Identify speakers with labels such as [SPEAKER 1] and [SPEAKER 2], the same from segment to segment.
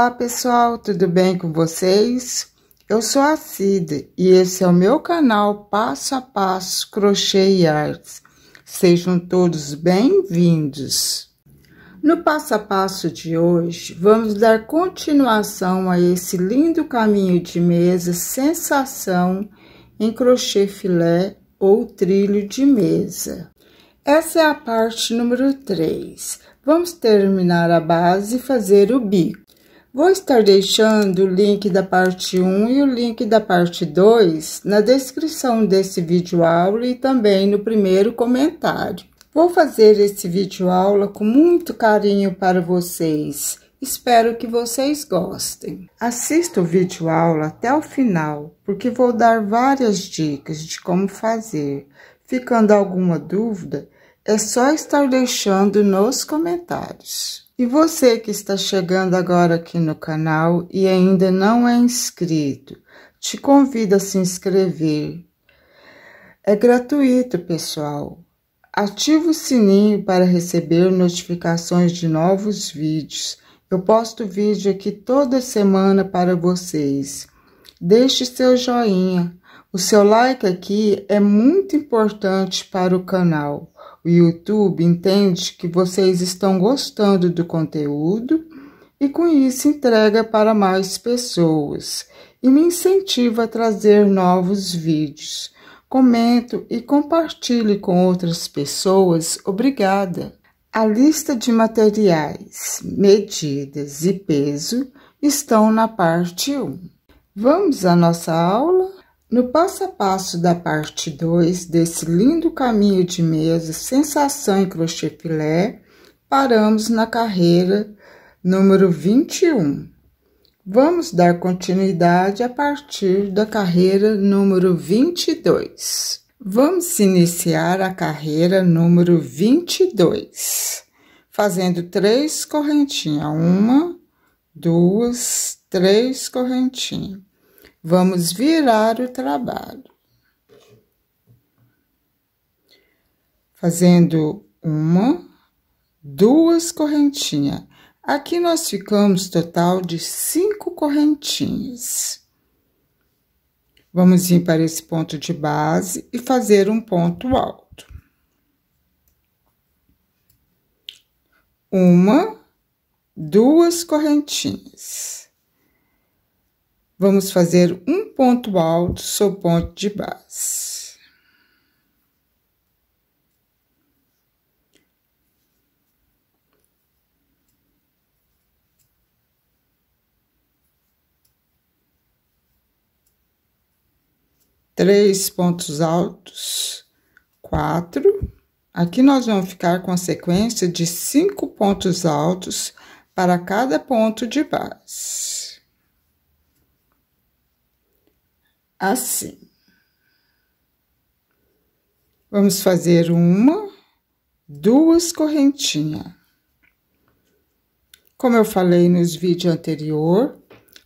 [SPEAKER 1] Olá pessoal, tudo bem com vocês? Eu sou a Cida e esse é o meu canal Passo a Passo Crochê e Artes. Sejam todos bem-vindos! No passo a passo de hoje, vamos dar continuação a esse lindo caminho de mesa sensação em crochê filé ou trilho de mesa. Essa é a parte número 3. Vamos terminar a base e fazer o bico. Vou estar deixando o link da parte 1 e o link da parte 2 na descrição desse vídeo aula e também no primeiro comentário. Vou fazer esse vídeo aula com muito carinho para vocês. Espero que vocês gostem. Assista o vídeo aula até o final, porque vou dar várias dicas de como fazer. Ficando alguma dúvida, é só estar deixando nos comentários. E você que está chegando agora aqui no canal e ainda não é inscrito, te convido a se inscrever. É gratuito, pessoal. Ative o sininho para receber notificações de novos vídeos. Eu posto vídeo aqui toda semana para vocês. Deixe seu joinha. O seu like aqui é muito importante para o canal o YouTube entende que vocês estão gostando do conteúdo e com isso entrega para mais pessoas e me incentiva a trazer novos vídeos. Comento e compartilhe com outras pessoas. Obrigada! A lista de materiais, medidas e peso estão na parte 1. Vamos à nossa aula? No passo a passo da parte 2 desse lindo caminho de mesa, sensação e crochê filé, paramos na carreira número 21. Vamos dar continuidade a partir da carreira número 22. Vamos iniciar a carreira número 22, fazendo três correntinhas, uma, duas, três correntinhas Vamos virar o trabalho. Fazendo uma, duas correntinhas. Aqui nós ficamos total de cinco correntinhas. Vamos vir para esse ponto de base e fazer um ponto alto. Uma, duas correntinhas. Vamos fazer um ponto alto sobre ponto de base. Três pontos altos, quatro. Aqui nós vamos ficar com a sequência de cinco pontos altos para cada ponto de base. assim. Vamos fazer uma, duas correntinhas. Como eu falei nos vídeos anterior,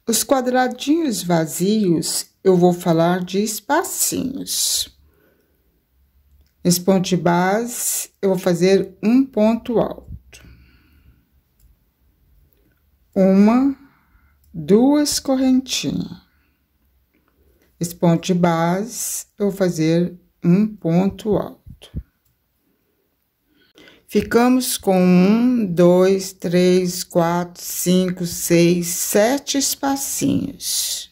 [SPEAKER 1] os quadradinhos vazios eu vou falar de espacinhos. Nesse ponto de base, eu vou fazer um ponto alto. Uma, duas correntinhas esse ponto de base, eu vou fazer um ponto alto. Ficamos com um, dois, três, quatro, cinco, seis, sete espacinhos.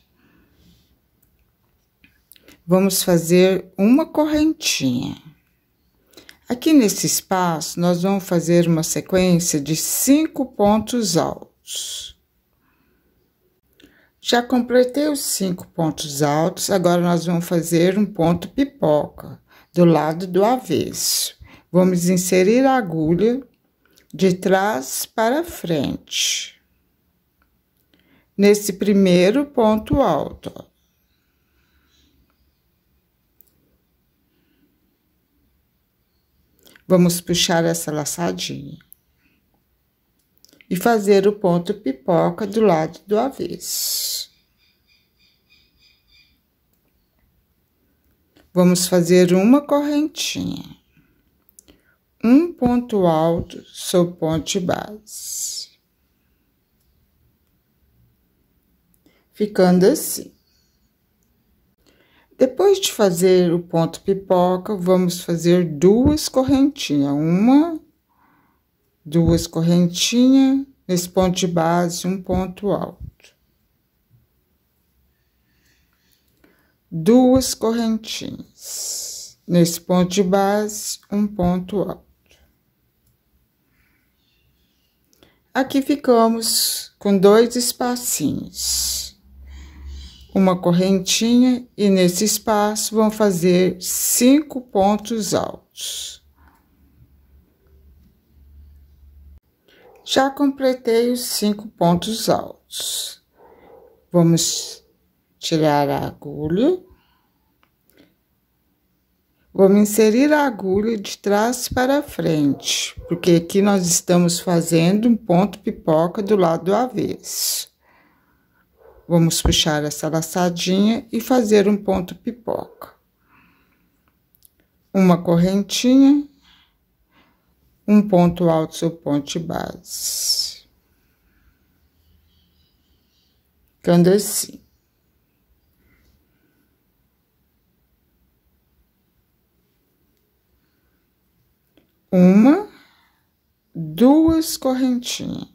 [SPEAKER 1] Vamos fazer uma correntinha. Aqui nesse espaço, nós vamos fazer uma sequência de cinco pontos altos. Já completei os cinco pontos altos, agora nós vamos fazer um ponto pipoca do lado do avesso. Vamos inserir a agulha de trás para frente. Nesse primeiro ponto alto, ó. Vamos puxar essa laçadinha. E fazer o ponto pipoca do lado do avesso. Vamos fazer uma correntinha. Um ponto alto sou ponte base. Ficando assim. Depois de fazer o ponto pipoca, vamos fazer duas correntinhas. Uma, duas correntinhas, nesse ponto de base, um ponto alto. duas correntinhas. Nesse ponto de base, um ponto alto. Aqui ficamos com dois espacinhos. Uma correntinha e nesse espaço vão fazer cinco pontos altos. Já completei os cinco pontos altos. Vamos tirar a agulha. Vamos inserir a agulha de trás para frente, porque aqui nós estamos fazendo um ponto pipoca do lado avesso. Vamos puxar essa laçadinha e fazer um ponto pipoca. Uma correntinha, um ponto alto ou ponte base. Ficando assim. uma, duas correntinhas.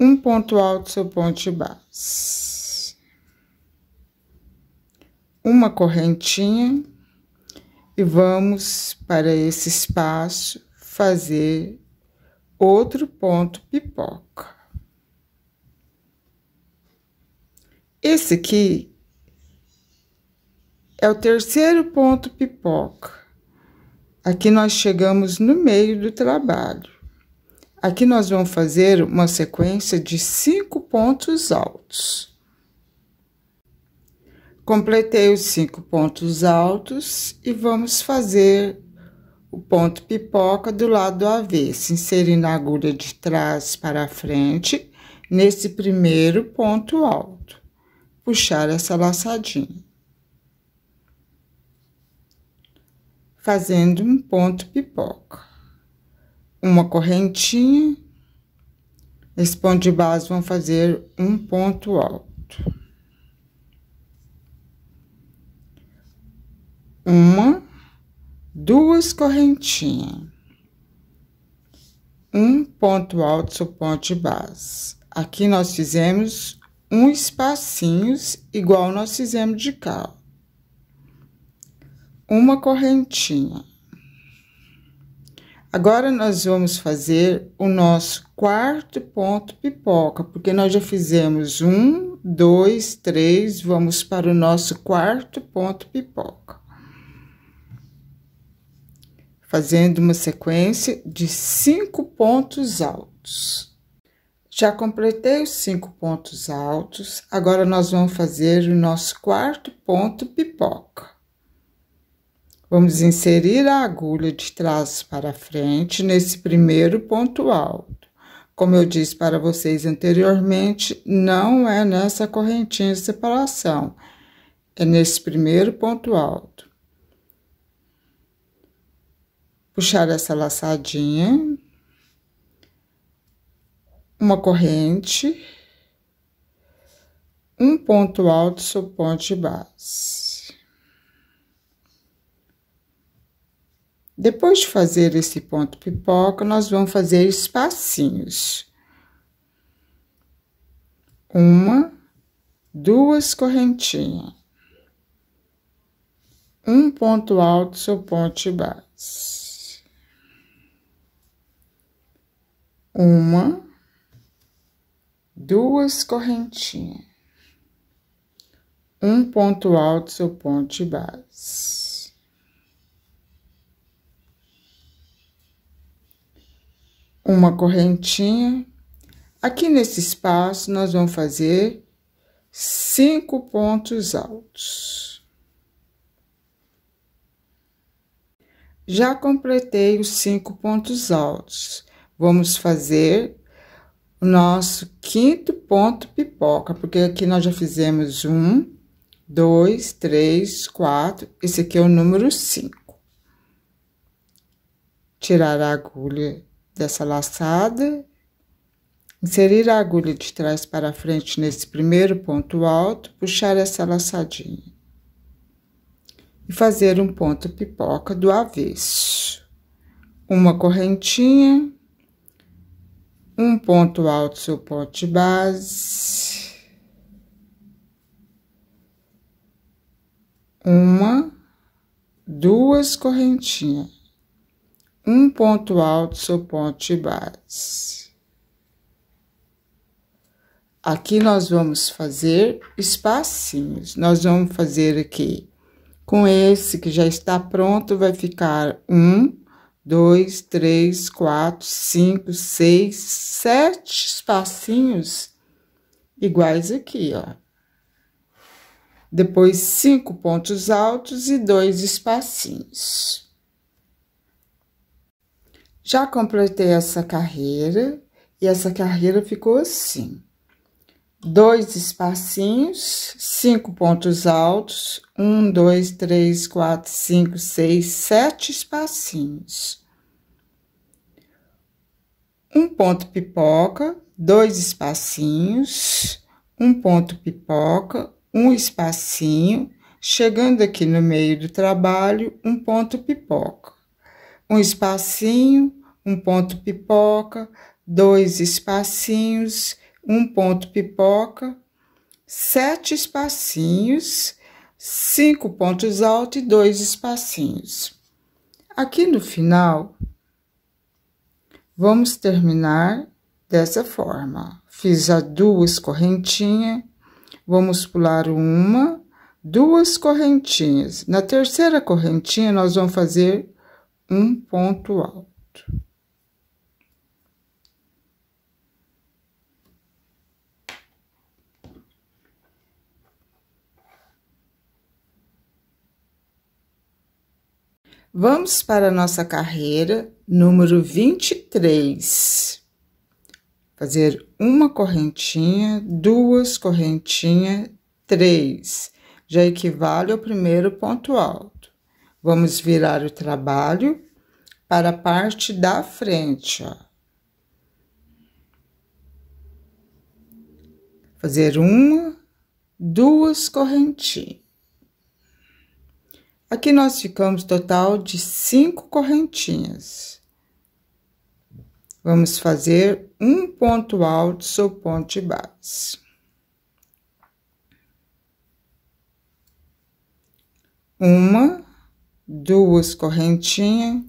[SPEAKER 1] Um ponto alto, seu ponto de base. Uma correntinha e vamos para esse espaço fazer outro ponto pipoca. Esse aqui é o terceiro ponto pipoca. Aqui nós chegamos no meio do trabalho. Aqui nós vamos fazer uma sequência de cinco pontos altos. Completei os cinco pontos altos e vamos fazer o ponto pipoca do lado avesso, inserindo a agulha de trás para frente nesse primeiro ponto alto. Puxar essa laçadinha. fazendo um ponto pipoca. Uma correntinha, esse ponto de base vão fazer um ponto alto. Uma, duas correntinhas. Um ponto alto sobre ponto de base. Aqui nós fizemos um espacinho igual nós fizemos de cá uma correntinha. Agora, nós vamos fazer o nosso quarto ponto pipoca, porque nós já fizemos um, dois, três, vamos para o nosso quarto ponto pipoca. Fazendo uma sequência de cinco pontos altos. Já completei os cinco pontos altos, agora nós vamos fazer o nosso quarto ponto pipoca. Vamos inserir a agulha de trás para frente nesse primeiro ponto alto. Como eu disse para vocês anteriormente, não é nessa correntinha de separação, é nesse primeiro ponto alto. Puxar essa laçadinha, uma corrente, um ponto alto sobre ponto de base. Depois de fazer esse ponto pipoca, nós vamos fazer espacinhos. Uma, duas correntinhas. Um ponto alto sobre ponte base. Uma, duas correntinhas. Um ponto alto sobre ponte base. uma correntinha. Aqui nesse espaço, nós vamos fazer cinco pontos altos. Já completei os cinco pontos altos. Vamos fazer o nosso quinto ponto pipoca, porque aqui nós já fizemos um, dois, três, quatro. Esse aqui é o número cinco. Tirar a agulha dessa laçada, inserir a agulha de trás para frente nesse primeiro ponto alto, puxar essa laçadinha e fazer um ponto pipoca do avesso. Uma correntinha, um ponto alto, seu ponto de base, uma, duas correntinhas um ponto alto seu ponto de base. Aqui nós vamos fazer espacinhos. Nós vamos fazer aqui com esse que já está pronto, vai ficar um, dois, três, quatro, cinco, seis, sete espacinhos iguais aqui, ó. Depois, cinco pontos altos e dois espacinhos. Já completei essa carreira e essa carreira ficou assim. Dois espacinhos, cinco pontos altos, um, dois, três, quatro, cinco, seis, sete espacinhos. Um ponto pipoca, dois espacinhos, um ponto pipoca, um espacinho, chegando aqui no meio do trabalho, um ponto pipoca um espacinho, um ponto pipoca, dois espacinhos, um ponto pipoca, sete espacinhos, cinco pontos altos e dois espacinhos. Aqui no final, vamos terminar dessa forma. Fiz as duas correntinhas, vamos pular uma, duas correntinhas. Na terceira correntinha, nós vamos fazer um ponto alto. Vamos para a nossa carreira número 23. Fazer uma correntinha, duas correntinhas, três. Já equivale ao primeiro ponto alto. Vamos virar o trabalho para a parte da frente, ó. Fazer uma, duas correntinhas. Aqui nós ficamos total de cinco correntinhas. Vamos fazer um ponto alto sobre ponte base. Uma, duas correntinhas,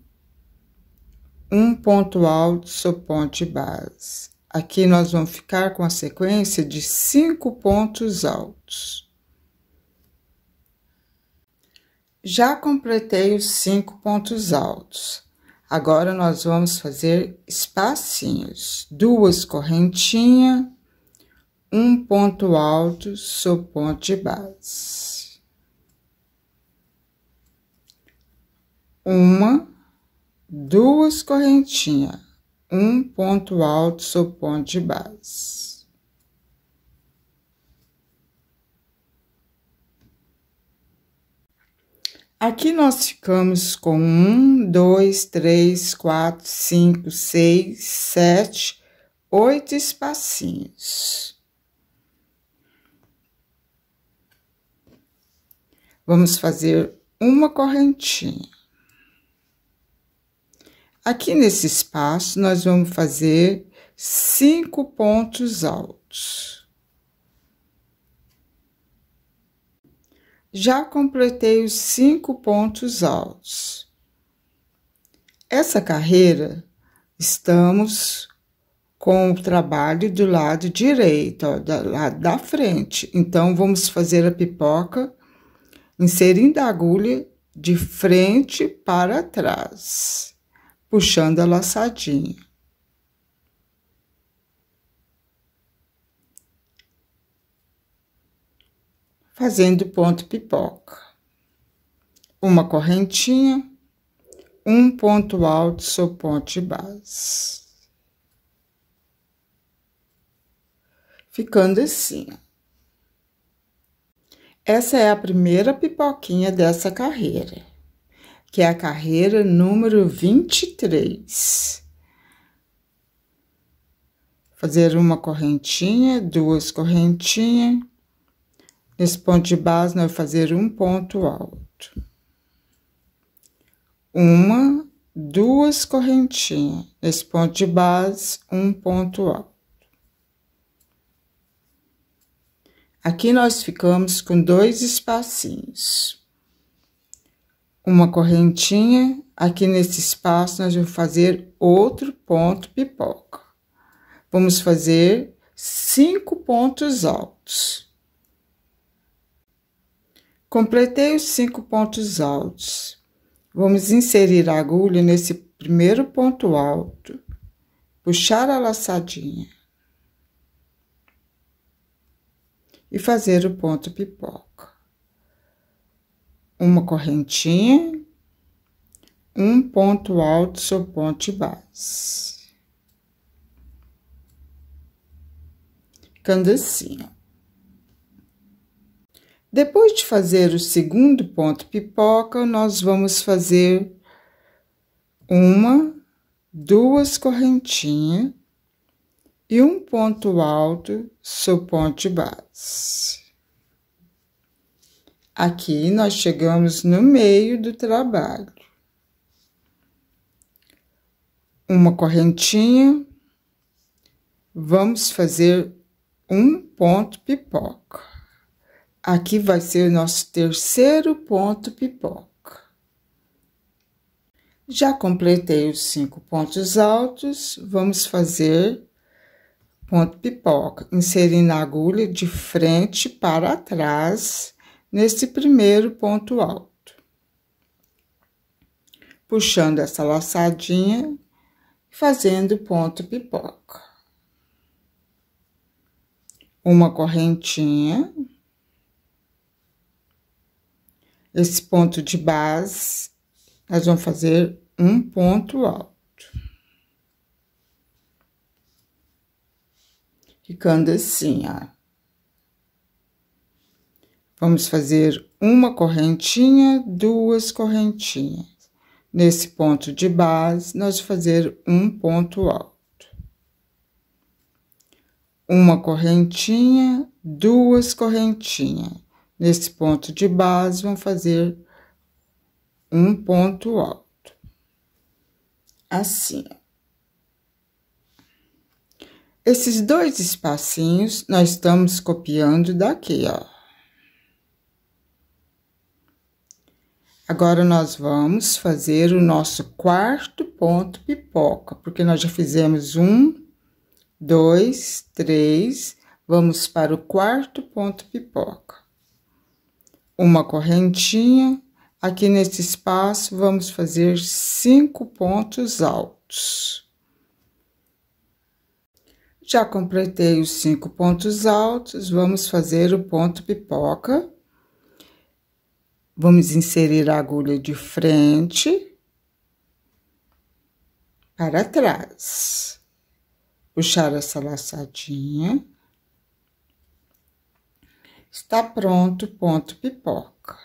[SPEAKER 1] um ponto alto sobre ponte base. Aqui nós vamos ficar com a sequência de cinco pontos altos. Já completei os cinco pontos altos. Agora nós vamos fazer espacinhos, duas correntinhas, um ponto alto sobre ponte base. uma, duas correntinhas, um ponto alto sobre ponto de base. Aqui nós ficamos com um, dois, três, quatro, cinco, seis, sete, oito espacinhos. Vamos fazer uma correntinha. Aqui nesse espaço, nós vamos fazer cinco pontos altos. Já completei os cinco pontos altos. Essa carreira, estamos com o trabalho do lado direito, ó, lado da frente. Então, vamos fazer a pipoca inserindo a agulha de frente para trás puxando a laçadinha. Fazendo ponto pipoca. Uma correntinha, um ponto alto sobre ponto base. Ficando assim. Essa é a primeira pipoquinha dessa carreira que é a carreira número 23. Fazer uma correntinha, duas correntinhas. Nesse ponto de base, nós vamos fazer um ponto alto. Uma, duas correntinhas. Nesse ponto de base, um ponto alto. Aqui nós ficamos com dois espacinhos uma correntinha, aqui nesse espaço nós vamos fazer outro ponto pipoca. Vamos fazer cinco pontos altos. Completei os cinco pontos altos. Vamos inserir a agulha nesse primeiro ponto alto, puxar a laçadinha e fazer o ponto pipoca uma correntinha, um ponto alto sobre ponto base. Ficando assim, ó. Depois de fazer o segundo ponto pipoca, nós vamos fazer uma, duas correntinhas e um ponto alto sobre ponto base. Aqui nós chegamos no meio do trabalho. Uma correntinha. Vamos fazer um ponto pipoca. Aqui vai ser o nosso terceiro ponto pipoca. Já completei os cinco pontos altos, vamos fazer ponto pipoca, inserindo a agulha de frente para trás nesse primeiro ponto alto. Puxando essa laçadinha, fazendo ponto pipoca. Uma correntinha. Esse ponto de base, nós vamos fazer um ponto alto. Ficando assim, ó. Vamos fazer uma correntinha, duas correntinhas. Nesse ponto de base, nós vamos fazer um ponto alto. Uma correntinha, duas correntinhas. Nesse ponto de base, vamos fazer um ponto alto. Assim, Esses dois espacinhos, nós estamos copiando daqui, ó. Agora, nós vamos fazer o nosso quarto ponto pipoca, porque nós já fizemos um, dois, três, vamos para o quarto ponto pipoca. Uma correntinha, aqui nesse espaço vamos fazer cinco pontos altos. Já completei os cinco pontos altos, vamos fazer o ponto pipoca Vamos inserir a agulha de frente para trás. Puxar essa laçadinha. Está pronto o ponto pipoca.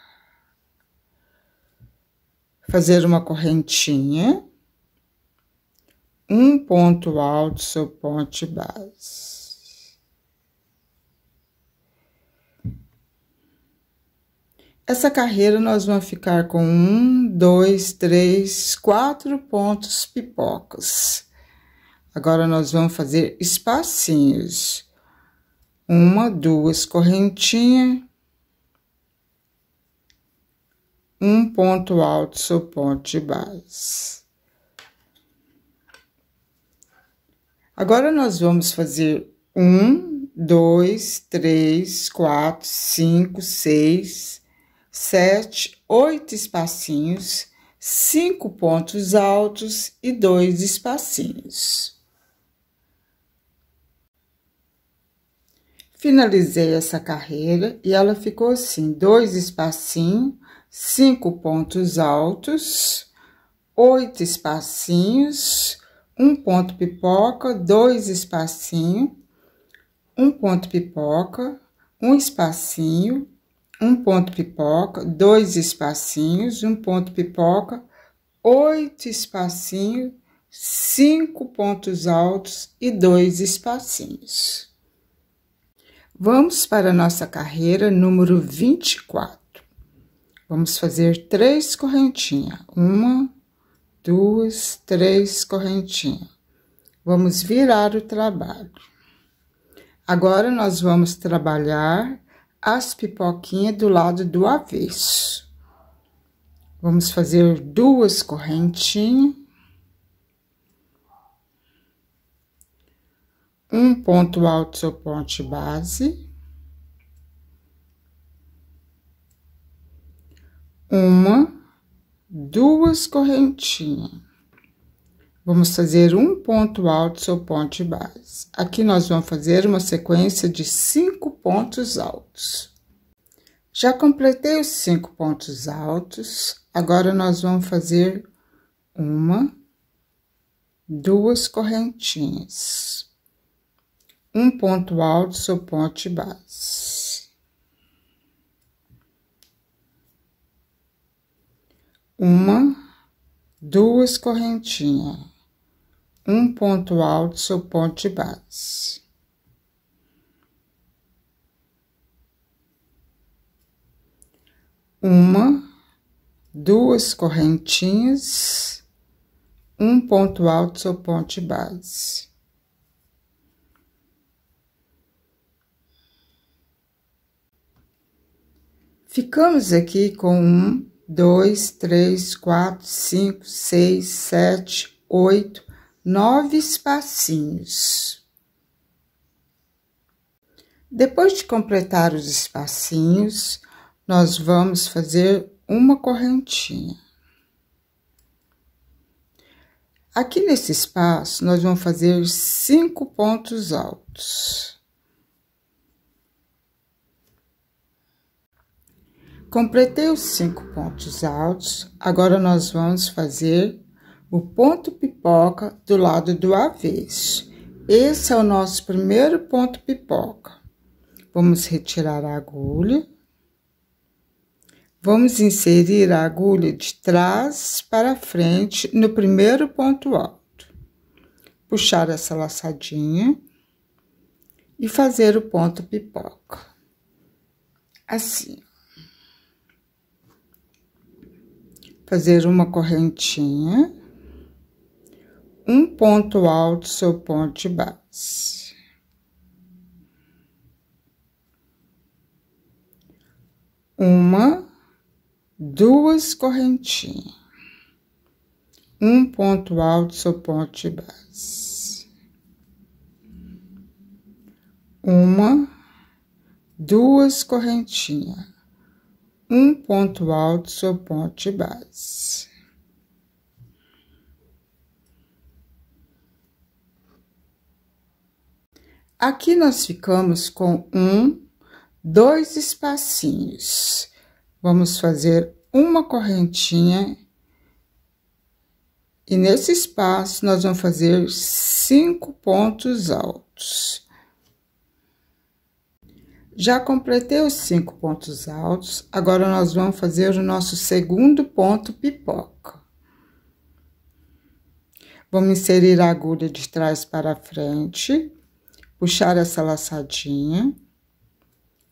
[SPEAKER 1] Fazer uma correntinha. Um ponto alto, seu ponte base. Essa carreira nós vamos ficar com um, dois, três, quatro pontos pipocas. Agora nós vamos fazer espacinhos. Uma, duas correntinhas. Um ponto alto sobre ponto de base. Agora nós vamos fazer um, dois, três, quatro, cinco, seis, sete, oito espacinhos, cinco pontos altos e dois espacinhos. Finalizei essa carreira e ela ficou assim: dois espacinhos, cinco pontos altos, oito espacinhos, um ponto pipoca, dois espacinhos, um ponto pipoca, um espacinho, um ponto pipoca, dois espacinhos, um ponto pipoca, oito espacinhos, cinco pontos altos e dois espacinhos. Vamos para a nossa carreira número 24. Vamos fazer três correntinhas. Uma, duas, três correntinhas. Vamos virar o trabalho. Agora, nós vamos trabalhar as pipoquinhas do lado do avesso. Vamos fazer duas correntinhas. Um ponto alto seu ponte base. Uma, duas correntinhas. Vamos fazer um ponto alto ponto ponte base. Aqui nós vamos fazer uma sequência de cinco pontos altos. Já completei os cinco pontos altos, agora nós vamos fazer uma, duas correntinhas. Um ponto alto ponto ponte base. Uma, duas correntinhas um ponto alto seu ponto de base. Uma, duas correntinhas, um ponto alto seu ponto de base. Ficamos aqui com um, dois, três, quatro, cinco, seis, sete, oito, nove espacinhos. Depois de completar os espacinhos, nós vamos fazer uma correntinha. Aqui nesse espaço, nós vamos fazer cinco pontos altos. Completei os cinco pontos altos, agora nós vamos fazer o ponto pipoca do lado do avesso. Esse é o nosso primeiro ponto pipoca. Vamos retirar a agulha. Vamos inserir a agulha de trás para frente no primeiro ponto alto. Puxar essa laçadinha e fazer o ponto pipoca. Assim. Fazer uma correntinha um ponto alto sobre de base. Uma, duas correntinhas. Um ponto alto sobre de base. Uma, duas correntinhas. Um ponto alto sobre de base. Aqui nós ficamos com um, dois espacinhos. Vamos fazer uma correntinha. E nesse espaço, nós vamos fazer cinco pontos altos. Já completei os cinco pontos altos, agora nós vamos fazer o nosso segundo ponto pipoca. Vamos inserir a agulha de trás para frente puxar essa laçadinha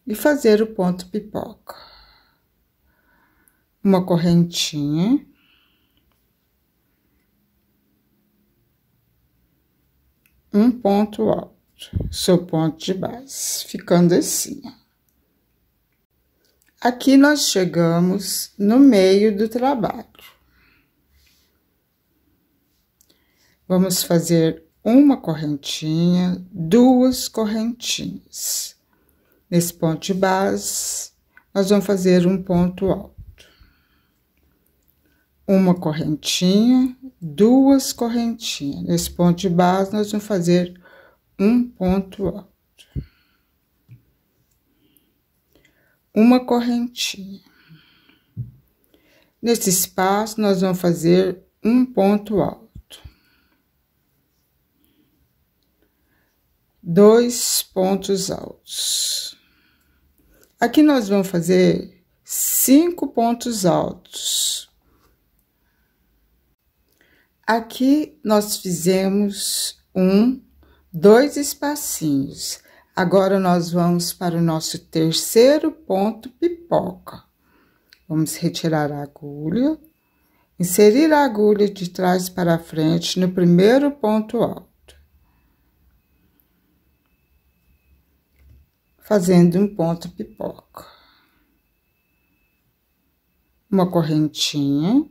[SPEAKER 1] e fazer o ponto pipoca. Uma correntinha. Um ponto alto, seu ponto de base, ficando assim. Aqui nós chegamos no meio do trabalho. Vamos fazer uma correntinha, duas correntinhas. Nesse ponto de base, nós vamos fazer um ponto alto. Uma correntinha, duas correntinhas. Nesse ponto de base, nós vamos fazer um ponto alto. Uma correntinha. Nesse espaço, nós vamos fazer um ponto alto. dois pontos altos. Aqui nós vamos fazer cinco pontos altos. Aqui nós fizemos um, dois espacinhos. Agora nós vamos para o nosso terceiro ponto pipoca. Vamos retirar a agulha, inserir a agulha de trás para frente no primeiro ponto alto. fazendo um ponto pipoca. Uma correntinha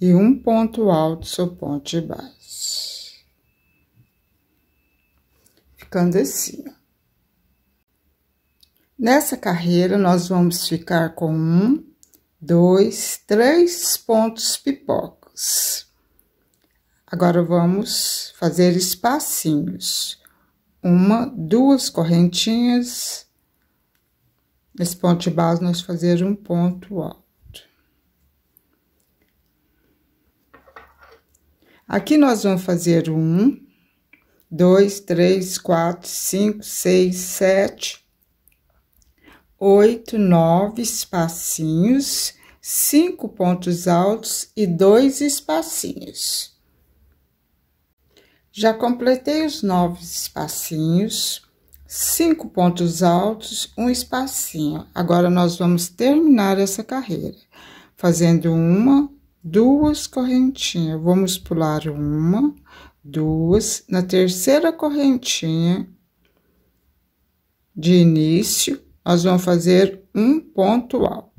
[SPEAKER 1] e um ponto alto sobre ponto de base, Ficando assim, Nessa carreira, nós vamos ficar com um, dois, três pontos pipocos. Agora, vamos fazer espacinhos uma, duas correntinhas. Nesse ponto de base, nós fazer um ponto alto. Aqui nós vamos fazer um, dois, três, quatro, cinco, seis, sete, oito, nove espacinhos, cinco pontos altos e dois espacinhos. Já completei os nove espacinhos, cinco pontos altos, um espacinho. Agora, nós vamos terminar essa carreira fazendo uma, duas correntinhas. Vamos pular uma, duas, na terceira correntinha de início, nós vamos fazer um ponto alto.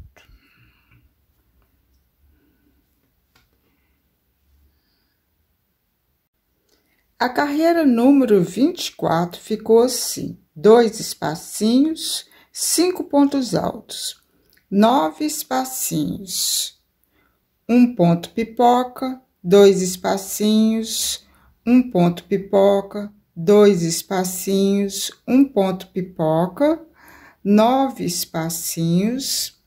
[SPEAKER 1] A carreira número 24 ficou assim: dois espacinhos, cinco pontos altos, nove espacinhos, um ponto pipoca, dois espacinhos, um ponto pipoca, dois espacinhos, um ponto pipoca, nove espacinhos,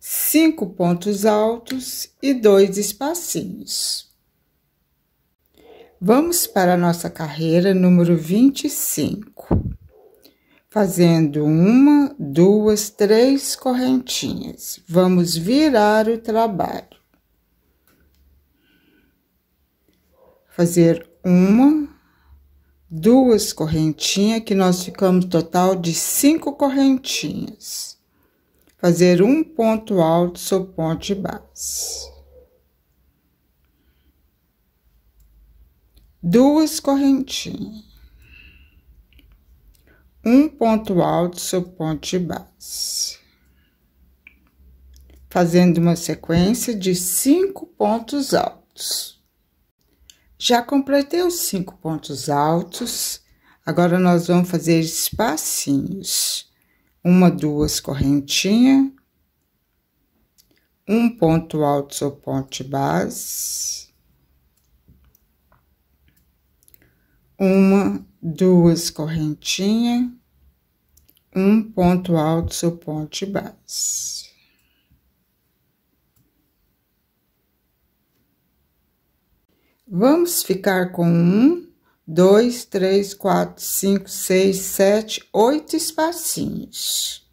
[SPEAKER 1] cinco pontos altos e dois espacinhos. Vamos para a nossa carreira número 25, fazendo uma, duas, três correntinhas. Vamos virar o trabalho. Fazer uma, duas correntinhas, que nós ficamos total de cinco correntinhas. Fazer um ponto alto sobre ponto de base. duas correntinhas, um ponto alto sobre ponto de base, fazendo uma sequência de cinco pontos altos. Já completei os cinco pontos altos, agora nós vamos fazer espacinhos, uma, duas correntinhas, um ponto alto sobre ponto de base uma, duas correntinhas, um ponto alto, seu ponte base. Vamos ficar com um, dois, três, quatro, cinco, seis, sete, oito espacinhos.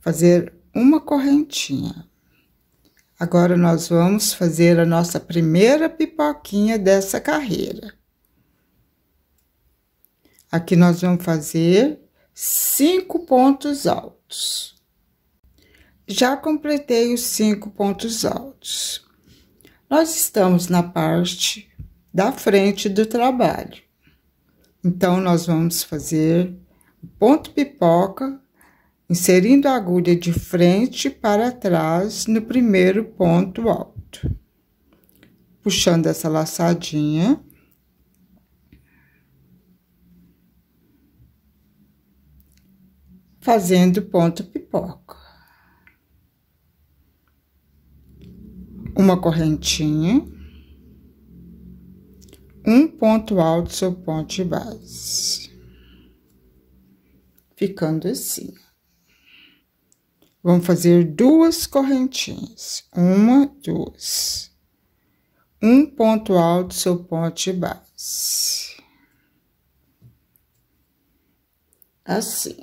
[SPEAKER 1] Fazer uma correntinha. Agora nós vamos fazer a nossa primeira pipoquinha dessa carreira. Aqui nós vamos fazer cinco pontos altos. Já completei os cinco pontos altos. Nós estamos na parte da frente do trabalho. Então, nós vamos fazer ponto pipoca inserindo a agulha de frente para trás no primeiro ponto alto. Puxando essa laçadinha. Fazendo ponto pipoca. Uma correntinha. Um ponto alto, seu ponto de base. Ficando assim. Vamos fazer duas correntinhas. Uma, duas. Um ponto alto, seu ponto de base. Assim.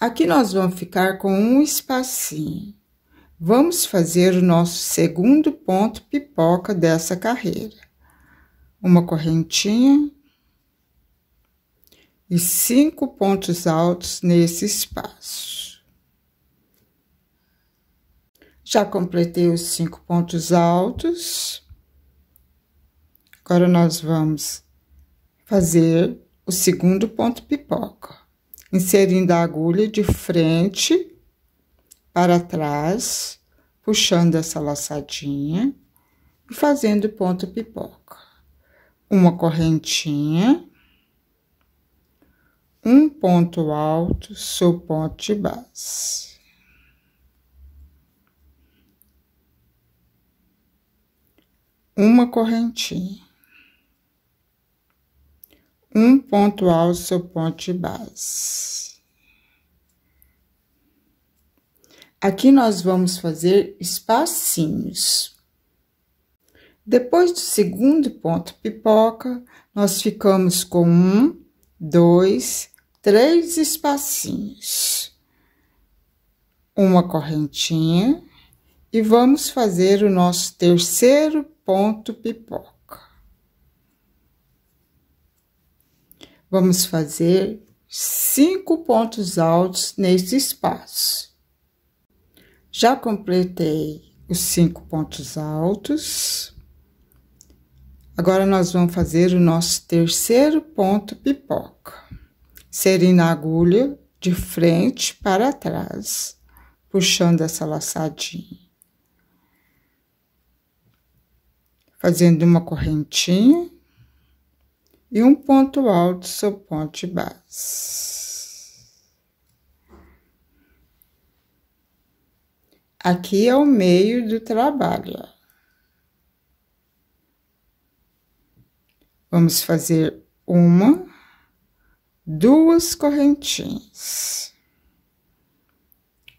[SPEAKER 1] Aqui nós vamos ficar com um espacinho. Vamos fazer o nosso segundo ponto pipoca dessa carreira. Uma correntinha e cinco pontos altos nesse espaço. Já completei os cinco pontos altos. Agora, nós vamos fazer o segundo ponto pipoca, inserindo a agulha de frente para trás, puxando essa laçadinha e fazendo ponto pipoca. Uma correntinha, um ponto alto, seu ponto de base. uma correntinha, um ponto alto seu ponto de base. Aqui nós vamos fazer espacinhos. Depois do segundo ponto pipoca, nós ficamos com um, dois, três espacinhos, uma correntinha e vamos fazer o nosso terceiro ponto pipoca. Vamos fazer cinco pontos altos nesse espaço. Já completei os cinco pontos altos. Agora, nós vamos fazer o nosso terceiro ponto pipoca. Serina a agulha de frente para trás, puxando essa laçadinha. fazendo uma correntinha e um ponto alto seu ponte base. Aqui é o meio do trabalho. Vamos fazer uma, duas correntinhas.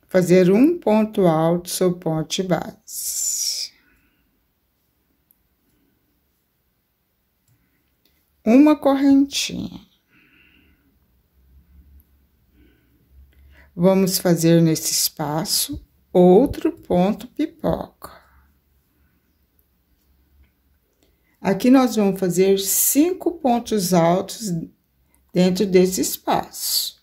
[SPEAKER 1] Fazer um ponto alto seu ponte base. uma correntinha. Vamos fazer nesse espaço outro ponto pipoca. Aqui nós vamos fazer cinco pontos altos dentro desse espaço.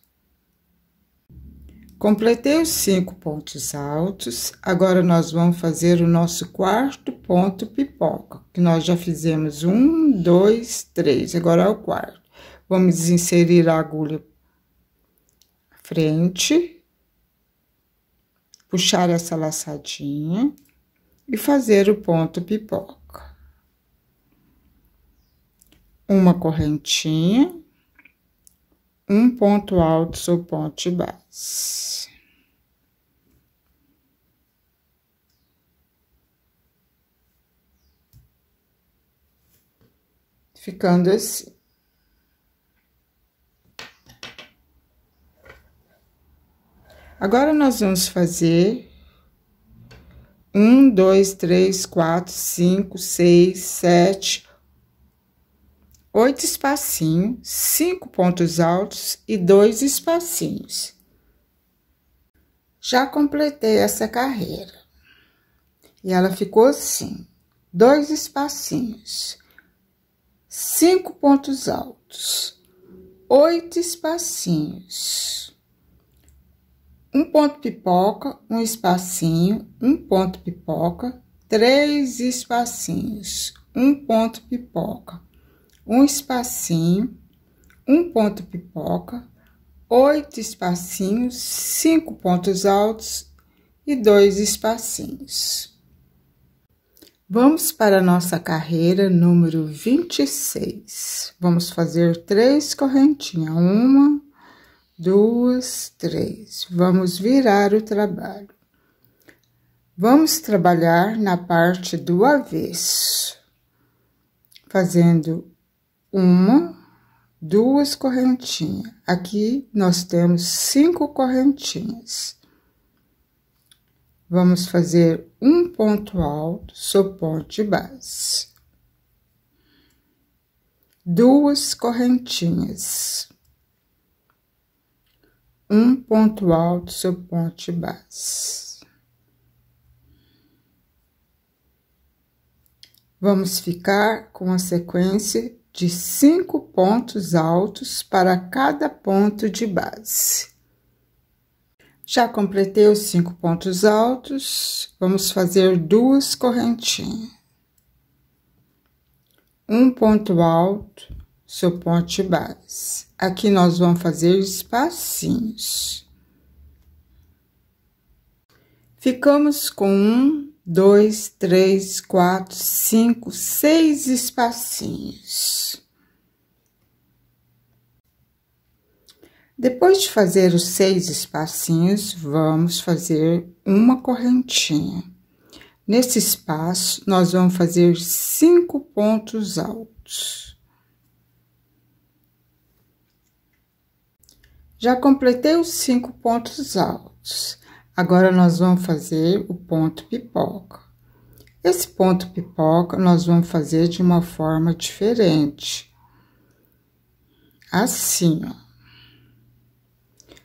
[SPEAKER 1] Completei os cinco pontos altos, agora nós vamos fazer o nosso quarto ponto pipoca, que nós já fizemos um, dois, três, agora é o quarto. Vamos inserir a agulha frente, puxar essa laçadinha e fazer o ponto pipoca. Uma correntinha um ponto alto ou ponte base. Ficando assim. Agora, nós vamos fazer um, dois, três, quatro, cinco, seis, sete, oito espacinhos, cinco pontos altos e dois espacinhos. Já completei essa carreira. E ela ficou assim: dois espacinhos, cinco pontos altos, oito espacinhos. Um ponto pipoca, um espacinho, um ponto pipoca, três espacinhos, um ponto pipoca um espacinho, um ponto pipoca, oito espacinhos, cinco pontos altos e dois espacinhos. Vamos para a nossa carreira número 26. Vamos fazer três correntinhas, uma, duas, três. Vamos virar o trabalho. Vamos trabalhar na parte do avesso, fazendo uma, duas correntinhas. Aqui nós temos cinco correntinhas. Vamos fazer um ponto alto, sou ponto de base. Duas correntinhas. Um ponto alto, sou ponto de base. Vamos ficar com a sequência de cinco pontos altos para cada ponto de base. Já completei os cinco pontos altos, vamos fazer duas correntinhas. Um ponto alto, seu ponto de base. Aqui nós vamos fazer espacinhos. Ficamos com um dois, três, quatro, cinco, seis espacinhos. Depois de fazer os seis espacinhos, vamos fazer uma correntinha. Nesse espaço, nós vamos fazer cinco pontos altos. Já completei os cinco pontos altos. Agora, nós vamos fazer o ponto pipoca. Esse ponto pipoca, nós vamos fazer de uma forma diferente. Assim, ó.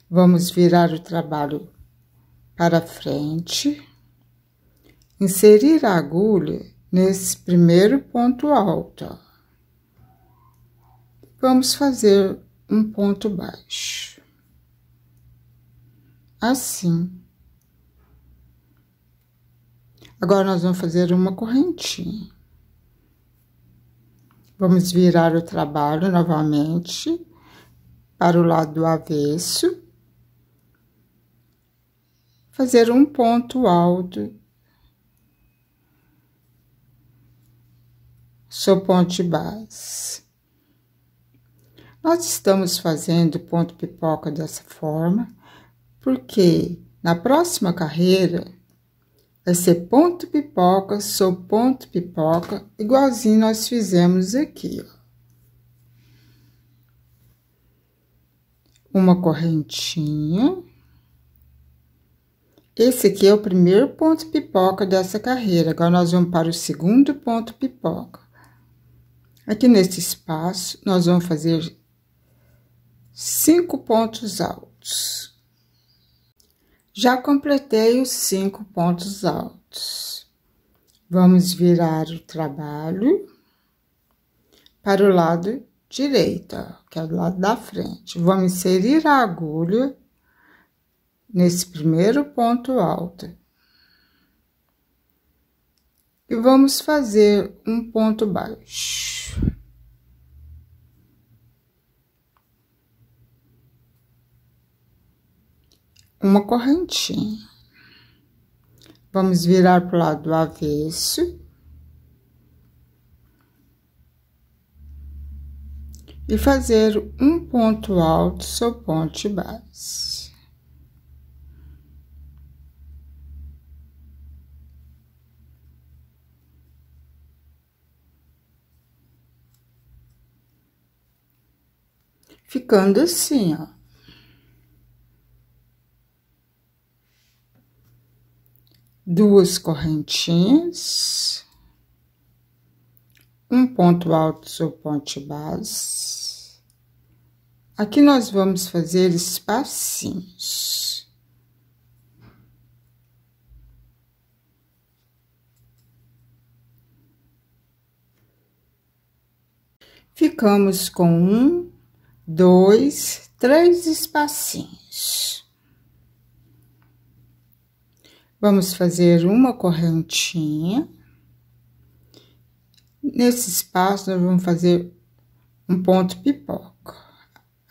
[SPEAKER 1] Vamos virar o trabalho para frente. Inserir a agulha nesse primeiro ponto alto, ó. Vamos fazer um ponto baixo. Assim. Agora, nós vamos fazer uma correntinha. Vamos virar o trabalho novamente para o lado do avesso. Fazer um ponto alto. Sou ponte base. Nós estamos fazendo ponto pipoca dessa forma, porque na próxima carreira Vai ser ponto pipoca, sou ponto pipoca, igualzinho nós fizemos aqui, ó. Uma correntinha. Esse aqui é o primeiro ponto pipoca dessa carreira. Agora, nós vamos para o segundo ponto pipoca. Aqui nesse espaço, nós vamos fazer cinco pontos altos. Já completei os cinco pontos altos. Vamos virar o trabalho para o lado direito, que é o lado da frente. Vamos inserir a agulha nesse primeiro ponto alto. E vamos fazer um ponto baixo. uma correntinha. Vamos virar para o lado do avesso. E fazer um ponto alto sobre ponte base. Ficando assim, ó. duas correntinhas, um ponto alto sobre ponte base. Aqui nós vamos fazer espacinhos. Ficamos com um, dois, três espacinhos. Vamos fazer uma correntinha. Nesse espaço, nós vamos fazer um ponto pipoca.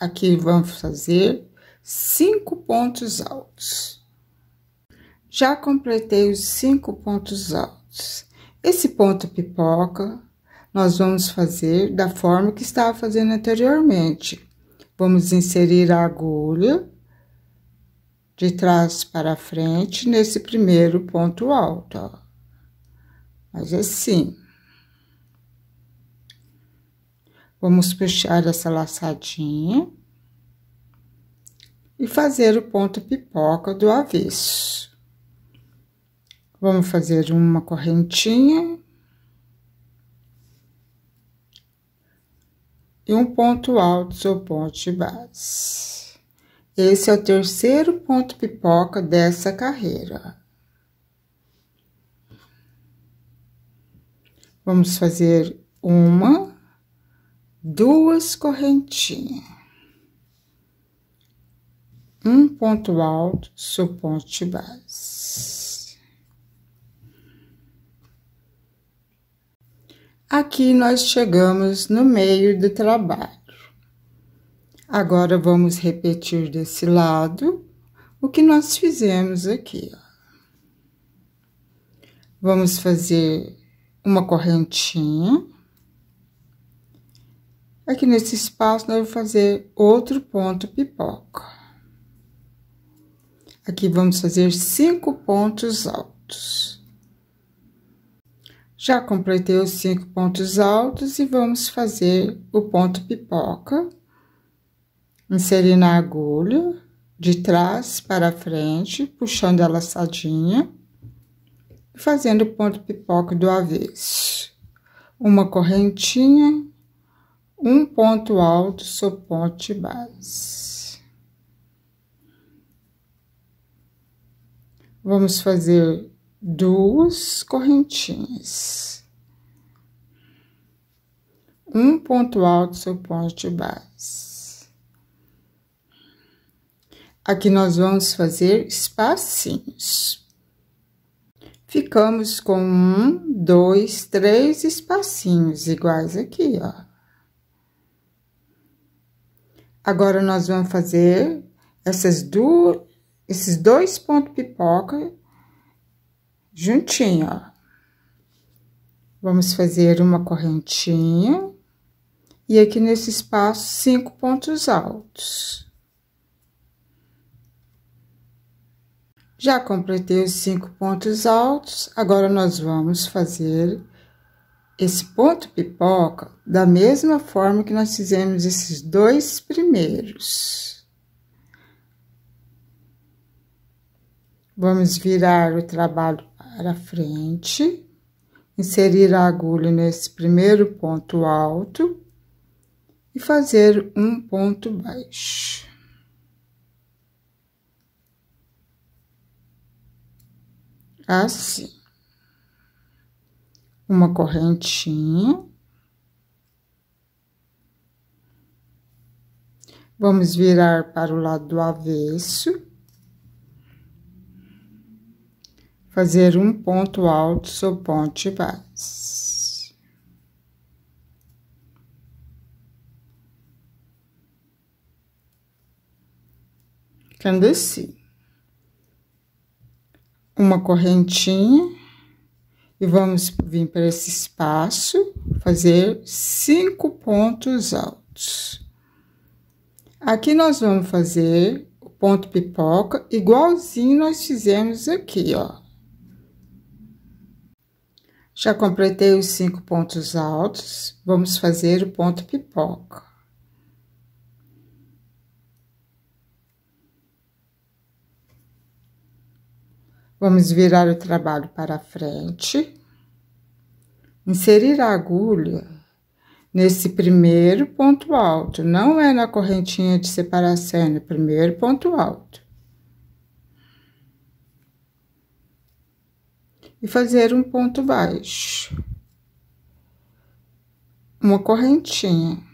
[SPEAKER 1] Aqui, vamos fazer cinco pontos altos. Já completei os cinco pontos altos. Esse ponto pipoca, nós vamos fazer da forma que estava fazendo anteriormente. Vamos inserir a agulha de trás para frente nesse primeiro ponto alto, ó. Mas é assim. Vamos puxar essa laçadinha e fazer o ponto pipoca do avesso. Vamos fazer uma correntinha e um ponto alto sobre ponto de base. Esse é o terceiro ponto pipoca dessa carreira. Vamos fazer uma, duas correntinhas. Um ponto alto, suponte base. Aqui nós chegamos no meio do trabalho. Agora, vamos repetir desse lado o que nós fizemos aqui, ó. Vamos fazer uma correntinha. Aqui nesse espaço, nós vamos fazer outro ponto pipoca. Aqui vamos fazer cinco pontos altos. Já completei os cinco pontos altos e vamos fazer o ponto pipoca Inserir na agulha, de trás para frente, puxando a laçadinha e fazendo o ponto pipoca do avesso. Uma correntinha, um ponto alto sobre ponto base. Vamos fazer duas correntinhas. Um ponto alto sobre ponto base. Aqui nós vamos fazer espacinhos. Ficamos com um, dois, três espacinhos iguais aqui, ó. Agora, nós vamos fazer essas duas, esses dois pontos pipoca juntinho, ó. Vamos fazer uma correntinha. E aqui nesse espaço, cinco pontos altos. Já completei os cinco pontos altos, agora nós vamos fazer esse ponto pipoca da mesma forma que nós fizemos esses dois primeiros. Vamos virar o trabalho para frente, inserir a agulha nesse primeiro ponto alto e fazer um ponto baixo. assim. Uma correntinha. Vamos virar para o lado do avesso. Fazer um ponto alto sobre ponte base. Então, uma correntinha e vamos vir para esse espaço fazer cinco pontos altos. Aqui nós vamos fazer o ponto pipoca igualzinho nós fizemos aqui, ó. Já completei os cinco pontos altos, vamos fazer o ponto pipoca. Vamos virar o trabalho para frente, inserir a agulha nesse primeiro ponto alto, não é na correntinha de separação, é no primeiro ponto alto. E fazer um ponto baixo. Uma correntinha.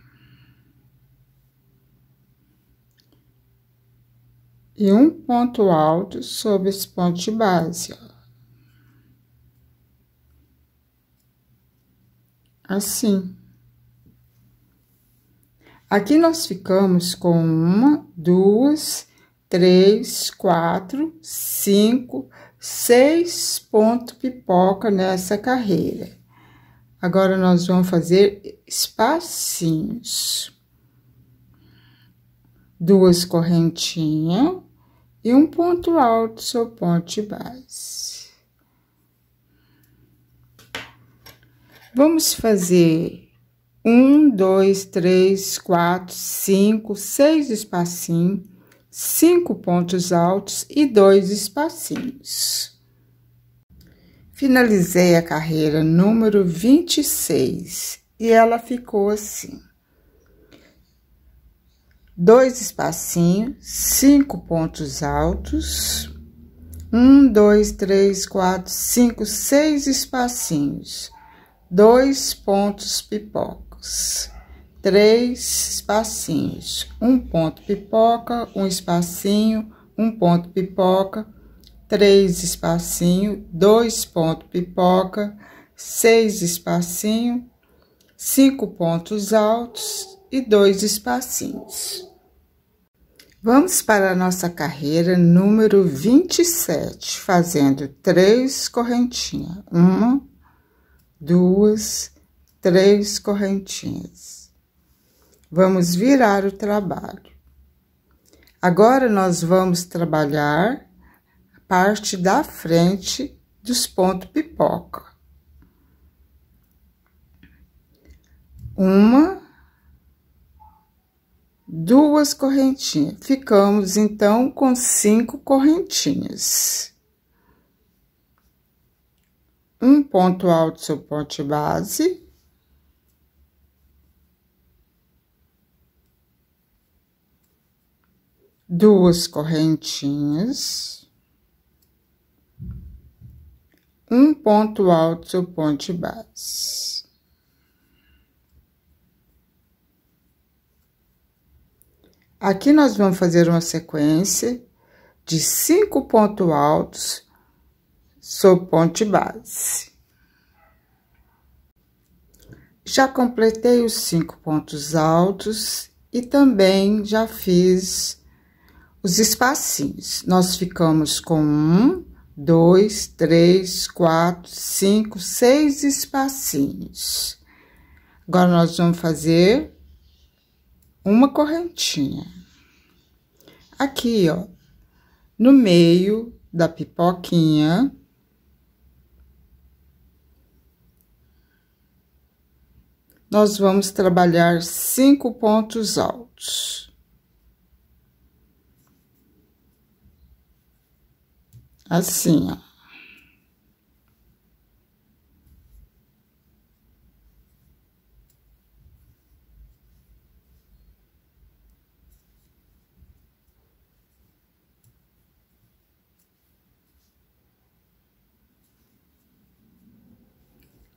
[SPEAKER 1] e um ponto alto sobre esse ponto de base. Assim. Aqui nós ficamos com uma, duas, três, quatro, cinco, seis pontos pipoca nessa carreira. Agora, nós vamos fazer espacinhos. Duas correntinhas e um ponto alto sobre ponte ponto de base. Vamos fazer um, dois, três, quatro, cinco, seis espacinhos, cinco pontos altos e dois espacinhos. Finalizei a carreira número 26 e ela ficou assim dois espacinhos, cinco pontos altos, um, dois, três, quatro, cinco, seis espacinhos, dois pontos pipocas, três espacinhos, um ponto pipoca, um espacinho, um ponto pipoca, três espacinho, dois pontos pipoca, seis espacinho, cinco pontos altos, e dois espacinhos. Vamos para a nossa carreira número 27, fazendo três correntinhas. Uma, duas, três correntinhas. Vamos virar o trabalho. Agora, nós vamos trabalhar a parte da frente dos pontos pipoca. Uma, duas correntinhas. Ficamos então com cinco correntinhas. Um ponto alto sobre ponte base. Duas correntinhas. Um ponto alto sobre ponte base. Aqui nós vamos fazer uma sequência de cinco pontos altos sob ponte base. Já completei os cinco pontos altos e também já fiz os espacinhos. Nós ficamos com um, dois, três, quatro, cinco, seis espacinhos. Agora, nós vamos fazer uma correntinha. Aqui, ó, no meio da pipoquinha, nós vamos trabalhar cinco pontos altos. Assim, ó.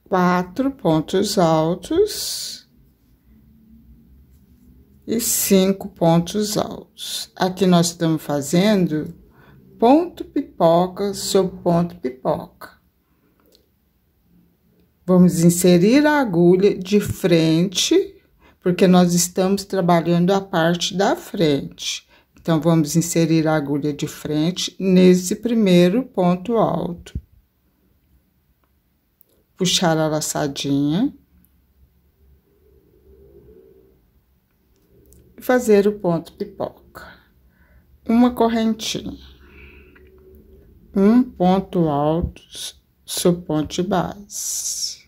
[SPEAKER 1] quatro pontos altos e cinco pontos altos. Aqui nós estamos fazendo ponto pipoca sobre ponto pipoca. Vamos inserir a agulha de frente, porque nós estamos trabalhando a parte da frente. Então, vamos inserir a agulha de frente nesse primeiro ponto alto puxar a laçadinha. E fazer o ponto pipoca. Uma correntinha. Um ponto alto, seu ponto de base.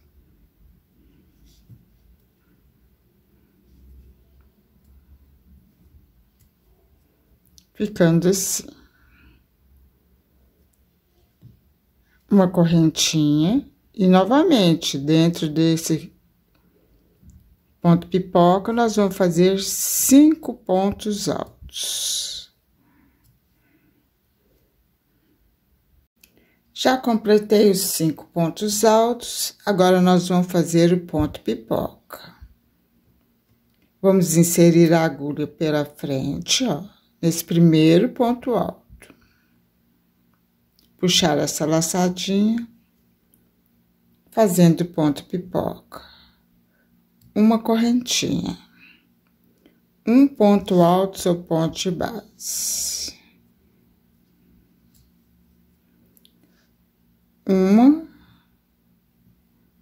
[SPEAKER 1] ficando assim. Uma correntinha e novamente, dentro desse ponto pipoca, nós vamos fazer cinco pontos altos. Já completei os cinco pontos altos, agora nós vamos fazer o ponto pipoca. Vamos inserir a agulha pela frente, ó, nesse primeiro ponto alto. Puxar essa laçadinha fazendo ponto pipoca, uma correntinha, um ponto alto ou ponto de base, uma,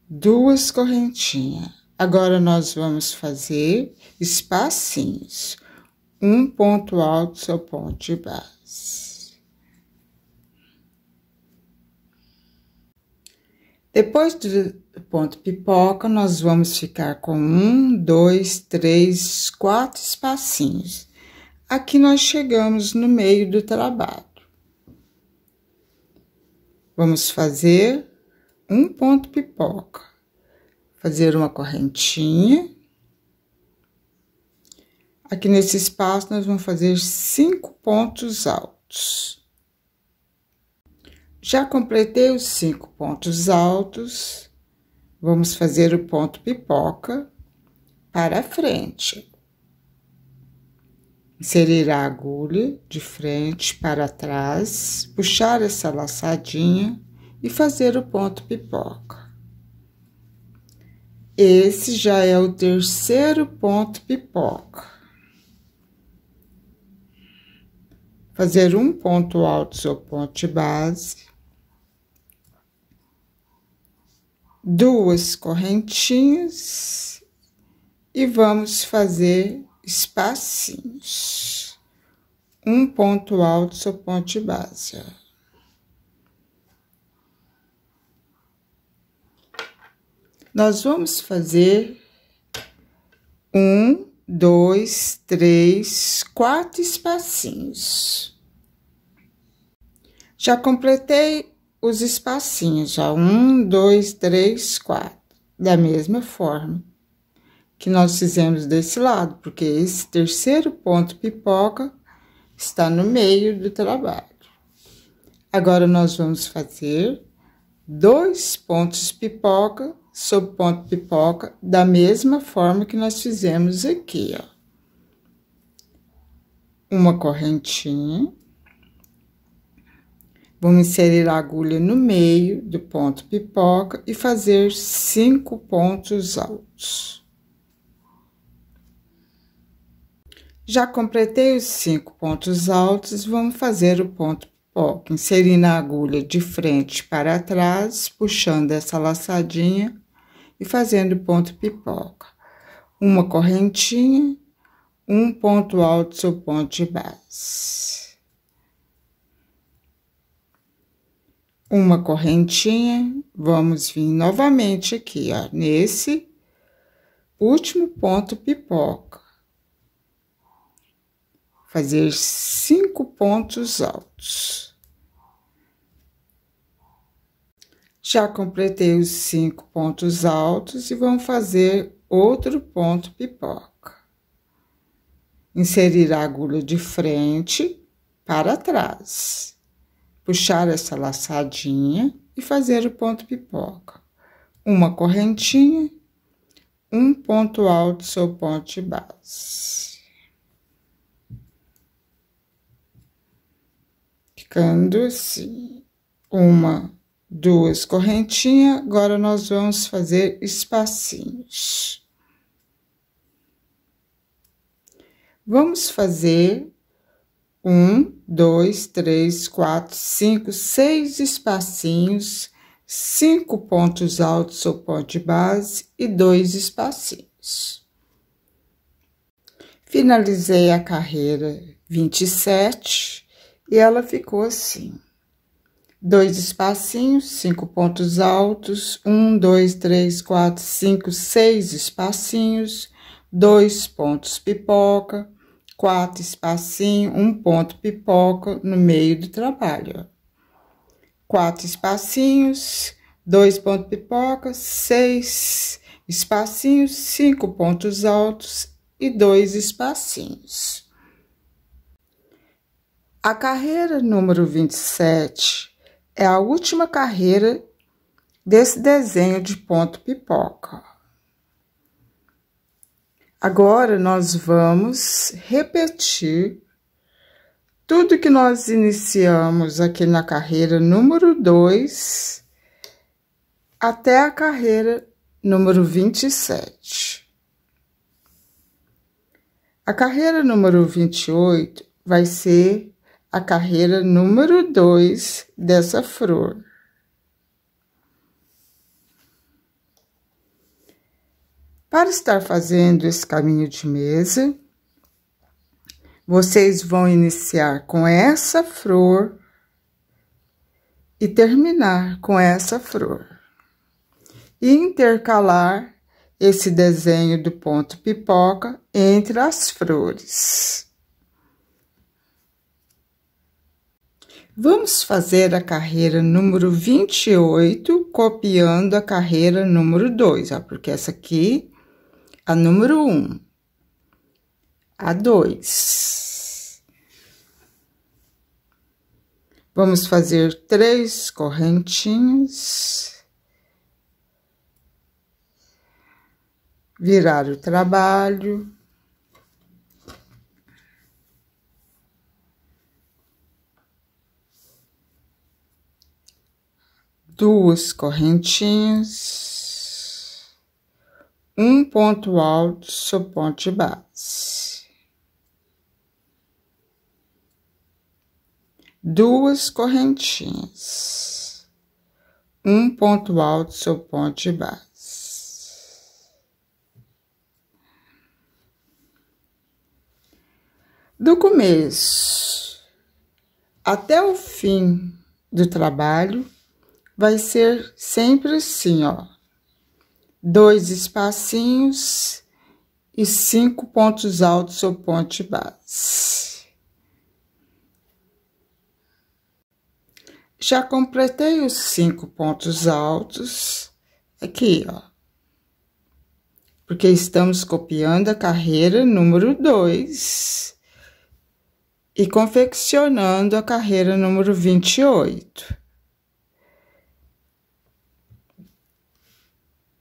[SPEAKER 1] duas correntinhas. Agora nós vamos fazer espacinhos, um ponto alto ou ponto de base. Depois do ponto pipoca, nós vamos ficar com um, dois, três, quatro espacinhos. Aqui nós chegamos no meio do trabalho. Vamos fazer um ponto pipoca, fazer uma correntinha. Aqui nesse espaço, nós vamos fazer cinco pontos altos. Já completei os cinco pontos altos. Vamos fazer o ponto pipoca para frente. Inserir a agulha de frente para trás, puxar essa laçadinha e fazer o ponto pipoca. Esse já é o terceiro ponto pipoca. Fazer um ponto alto sobre ponte base duas correntinhas e vamos fazer espacinhos. Um ponto alto sobre ponto de base. Nós vamos fazer um, dois, três, quatro espacinhos. Já completei os espacinhos, já um, dois, três, quatro, da mesma forma que nós fizemos desse lado, porque esse terceiro ponto pipoca está no meio do trabalho. Agora, nós vamos fazer dois pontos pipoca sobre ponto pipoca da mesma forma que nós fizemos aqui, ó. Uma correntinha. Vamos inserir a agulha no meio do ponto pipoca e fazer cinco pontos altos. Já completei os cinco pontos altos, vamos fazer o ponto pipoca, inserindo a agulha de frente para trás, puxando essa laçadinha e fazendo ponto pipoca. Uma correntinha, um ponto alto, seu ponto de base. uma correntinha, vamos vir novamente aqui, ó, nesse último ponto pipoca. Fazer cinco pontos altos. Já completei os cinco pontos altos e vamos fazer outro ponto pipoca. Inserir a agulha de frente para trás puxar essa laçadinha e fazer o ponto pipoca. Uma correntinha, um ponto alto seu ponto de base. Ficando assim, uma, duas correntinhas, agora nós vamos fazer espacinhos. Vamos fazer um, dois, três, quatro, cinco, seis espacinhos, cinco pontos altos ou ponto de base e dois espacinhos. Finalizei a carreira 27 e ela ficou assim. Dois espacinhos, cinco pontos altos, um, dois, três, quatro, cinco, seis espacinhos, dois pontos pipoca, quatro espacinho, um ponto pipoca no meio do trabalho. Quatro espacinhos, dois pontos pipoca, seis espacinhos, cinco pontos altos e dois espacinhos. A carreira número 27 é a última carreira desse desenho de ponto pipoca. Agora, nós vamos repetir tudo que nós iniciamos aqui na carreira número 2 até a carreira número 27. A carreira número 28 vai ser a carreira número 2 dessa flor. Para estar fazendo esse caminho de mesa, vocês vão iniciar com essa flor e terminar com essa flor. E intercalar esse desenho do ponto pipoca entre as flores. Vamos fazer a carreira número 28, copiando a carreira número 2, ó, porque essa aqui a número 1, um, a 2. Vamos fazer três correntinhas, virar o trabalho. Duas correntinhas um ponto alto sobre ponto de base. Duas correntinhas. Um ponto alto sobre ponto de base. Do começo até o fim do trabalho, vai ser sempre assim, ó dois espacinhos e cinco pontos altos ou ponte base. Já completei os cinco pontos altos aqui, ó. Porque estamos copiando a carreira número 2 e confeccionando a carreira número 28.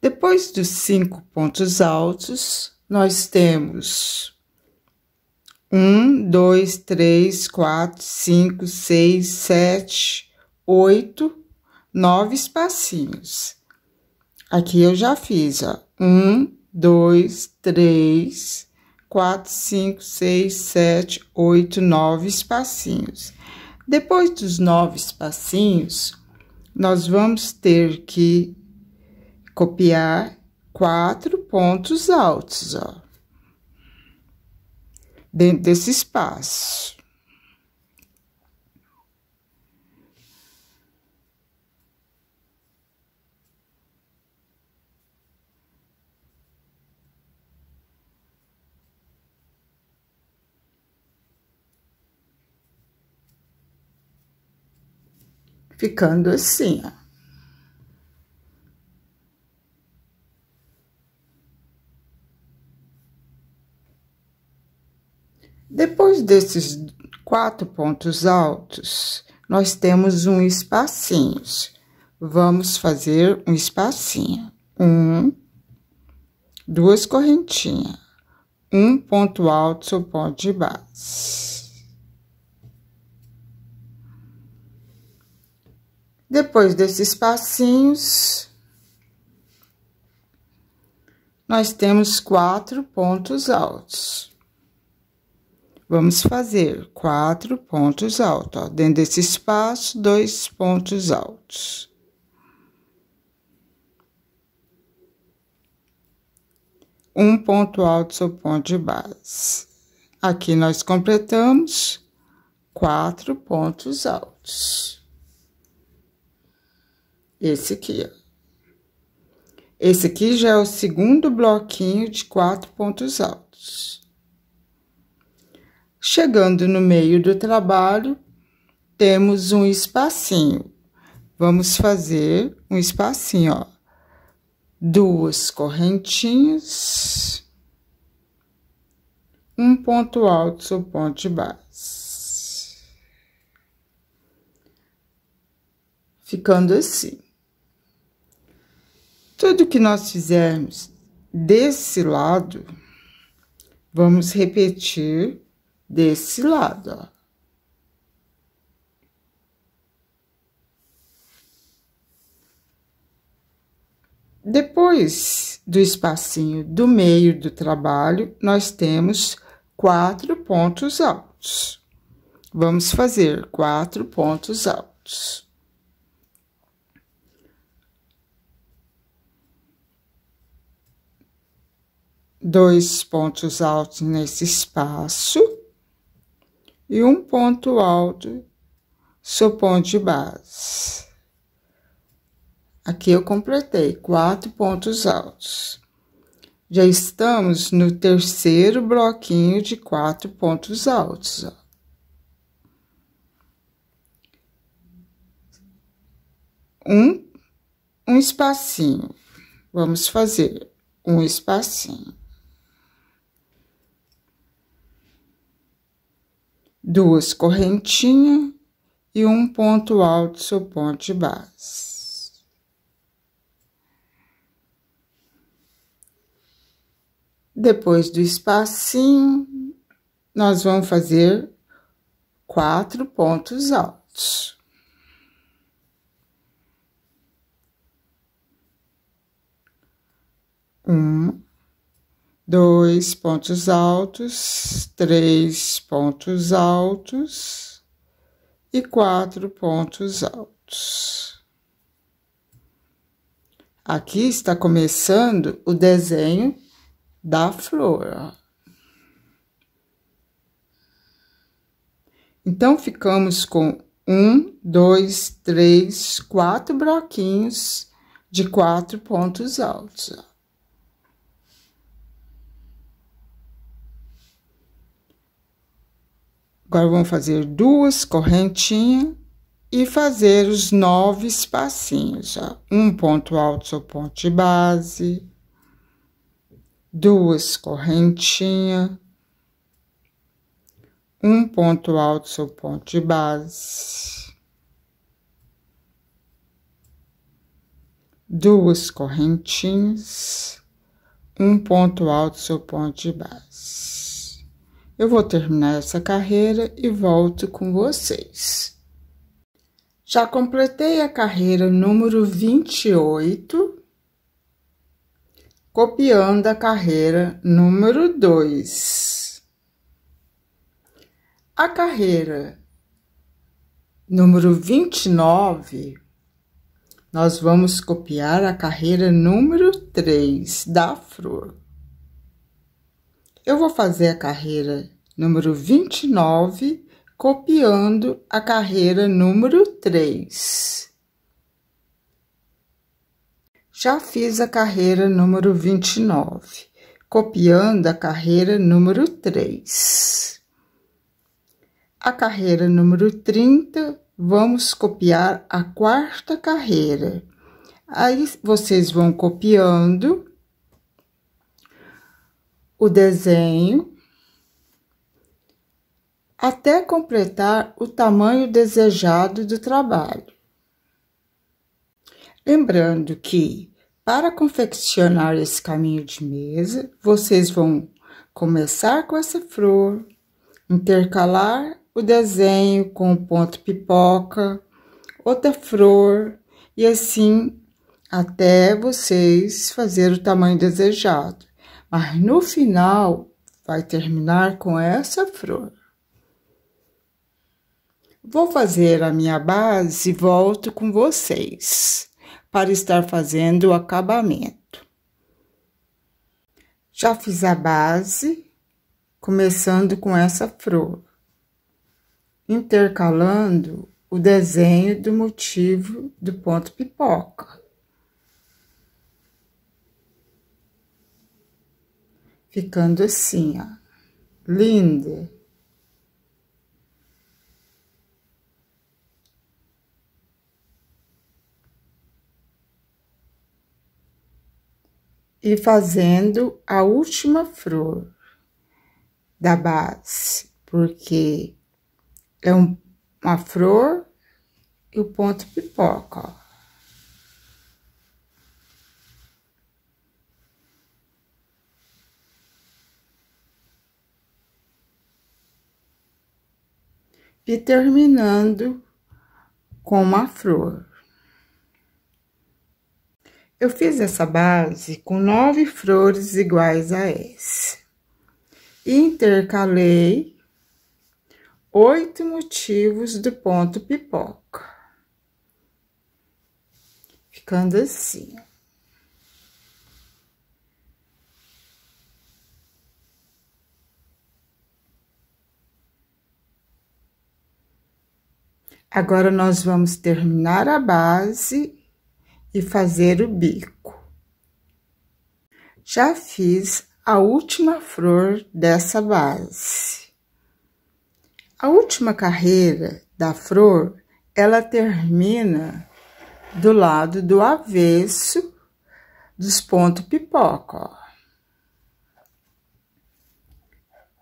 [SPEAKER 1] Depois dos cinco pontos altos, nós temos um, dois, três, quatro, cinco, seis, sete, oito, nove espacinhos. Aqui eu já fiz, ó. Um, dois, três, quatro, cinco, seis, sete, oito, nove espacinhos. Depois dos nove espacinhos, nós vamos ter que copiar quatro pontos altos, ó, dentro desse espaço. Ficando assim, ó. Depois desses quatro pontos altos, nós temos um espacinho. Vamos fazer um espacinho. Um, duas correntinhas, um ponto alto seu ponto de base. Depois desses espacinhos, nós temos quatro pontos altos Vamos fazer quatro pontos altos. Ó. Dentro desse espaço, dois pontos altos. Um ponto alto sobre o ponto de base. Aqui nós completamos quatro pontos altos. Esse aqui, ó. Esse aqui já é o segundo bloquinho de quatro pontos altos. Chegando no meio do trabalho, temos um espacinho. Vamos fazer um espacinho, ó. Duas correntinhas, um ponto alto sobre ponto de base. Ficando assim. Tudo que nós fizermos desse lado, vamos repetir desse lado, ó. Depois do espacinho do meio do trabalho, nós temos quatro pontos altos. Vamos fazer quatro pontos altos. Dois pontos altos nesse espaço e um ponto alto sobre ponto de base. Aqui eu completei quatro pontos altos. Já estamos no terceiro bloquinho de quatro pontos altos. Ó. Um, um espacinho. Vamos fazer um espacinho. duas correntinhas e um ponto alto seu ponto de base. Depois do espacinho, nós vamos fazer quatro pontos altos. Um, dois pontos altos, três pontos altos e quatro pontos altos. Aqui está começando o desenho da flor. Então, ficamos com um, dois, três, quatro bloquinhos de quatro pontos altos. Agora vamos fazer duas correntinhas e fazer os nove espacinhos, ó. Um ponto alto seu ponto de base, duas correntinhas, um ponto alto seu ponto de base, duas correntinhas, um ponto alto seu ponto de base. Eu vou terminar essa carreira e volto com vocês. Já completei a carreira número 28, copiando a carreira número 2. A carreira número 29, nós vamos copiar a carreira número 3 da flor. Eu vou fazer a carreira número 29, copiando a carreira número 3. Já fiz a carreira número 29, copiando a carreira número 3. A carreira número 30, vamos copiar a quarta carreira. Aí vocês vão copiando o desenho até completar o tamanho desejado do trabalho. Lembrando que, para confeccionar esse caminho de mesa, vocês vão começar com essa flor, intercalar o desenho com o ponto pipoca, outra flor e assim até vocês fazer o tamanho desejado. Mas no final vai terminar com essa flor. Vou fazer a minha base e volto com vocês para estar fazendo o acabamento. Já fiz a base, começando com essa flor, intercalando o desenho do motivo do ponto pipoca. Ficando assim, ó, linda. e fazendo a última flor da base, porque é um, uma flor e o ponto pipoca, ó. E terminando com uma flor. Eu fiz essa base com nove flores iguais a essa. Intercalei oito motivos do ponto pipoca. Ficando assim, Agora, nós vamos terminar a base e fazer o bico. Já fiz a última flor dessa base. A última carreira da flor, ela termina do lado do avesso dos pontos pipoca, ó.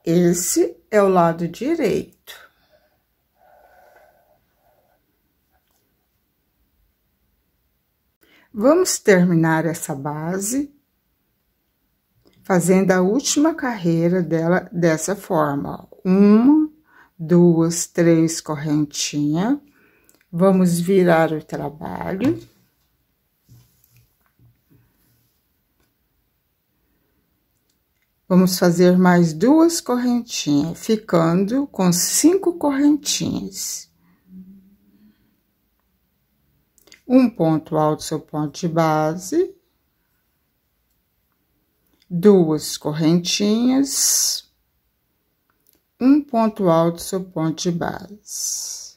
[SPEAKER 1] Esse é o lado direito. Vamos terminar essa base fazendo a última carreira dela dessa forma. Uma, duas, três correntinha. Vamos virar o trabalho. Vamos fazer mais duas correntinhas, ficando com cinco correntinhas. um ponto alto seu ponto de base, duas correntinhas, um ponto alto seu ponto de base.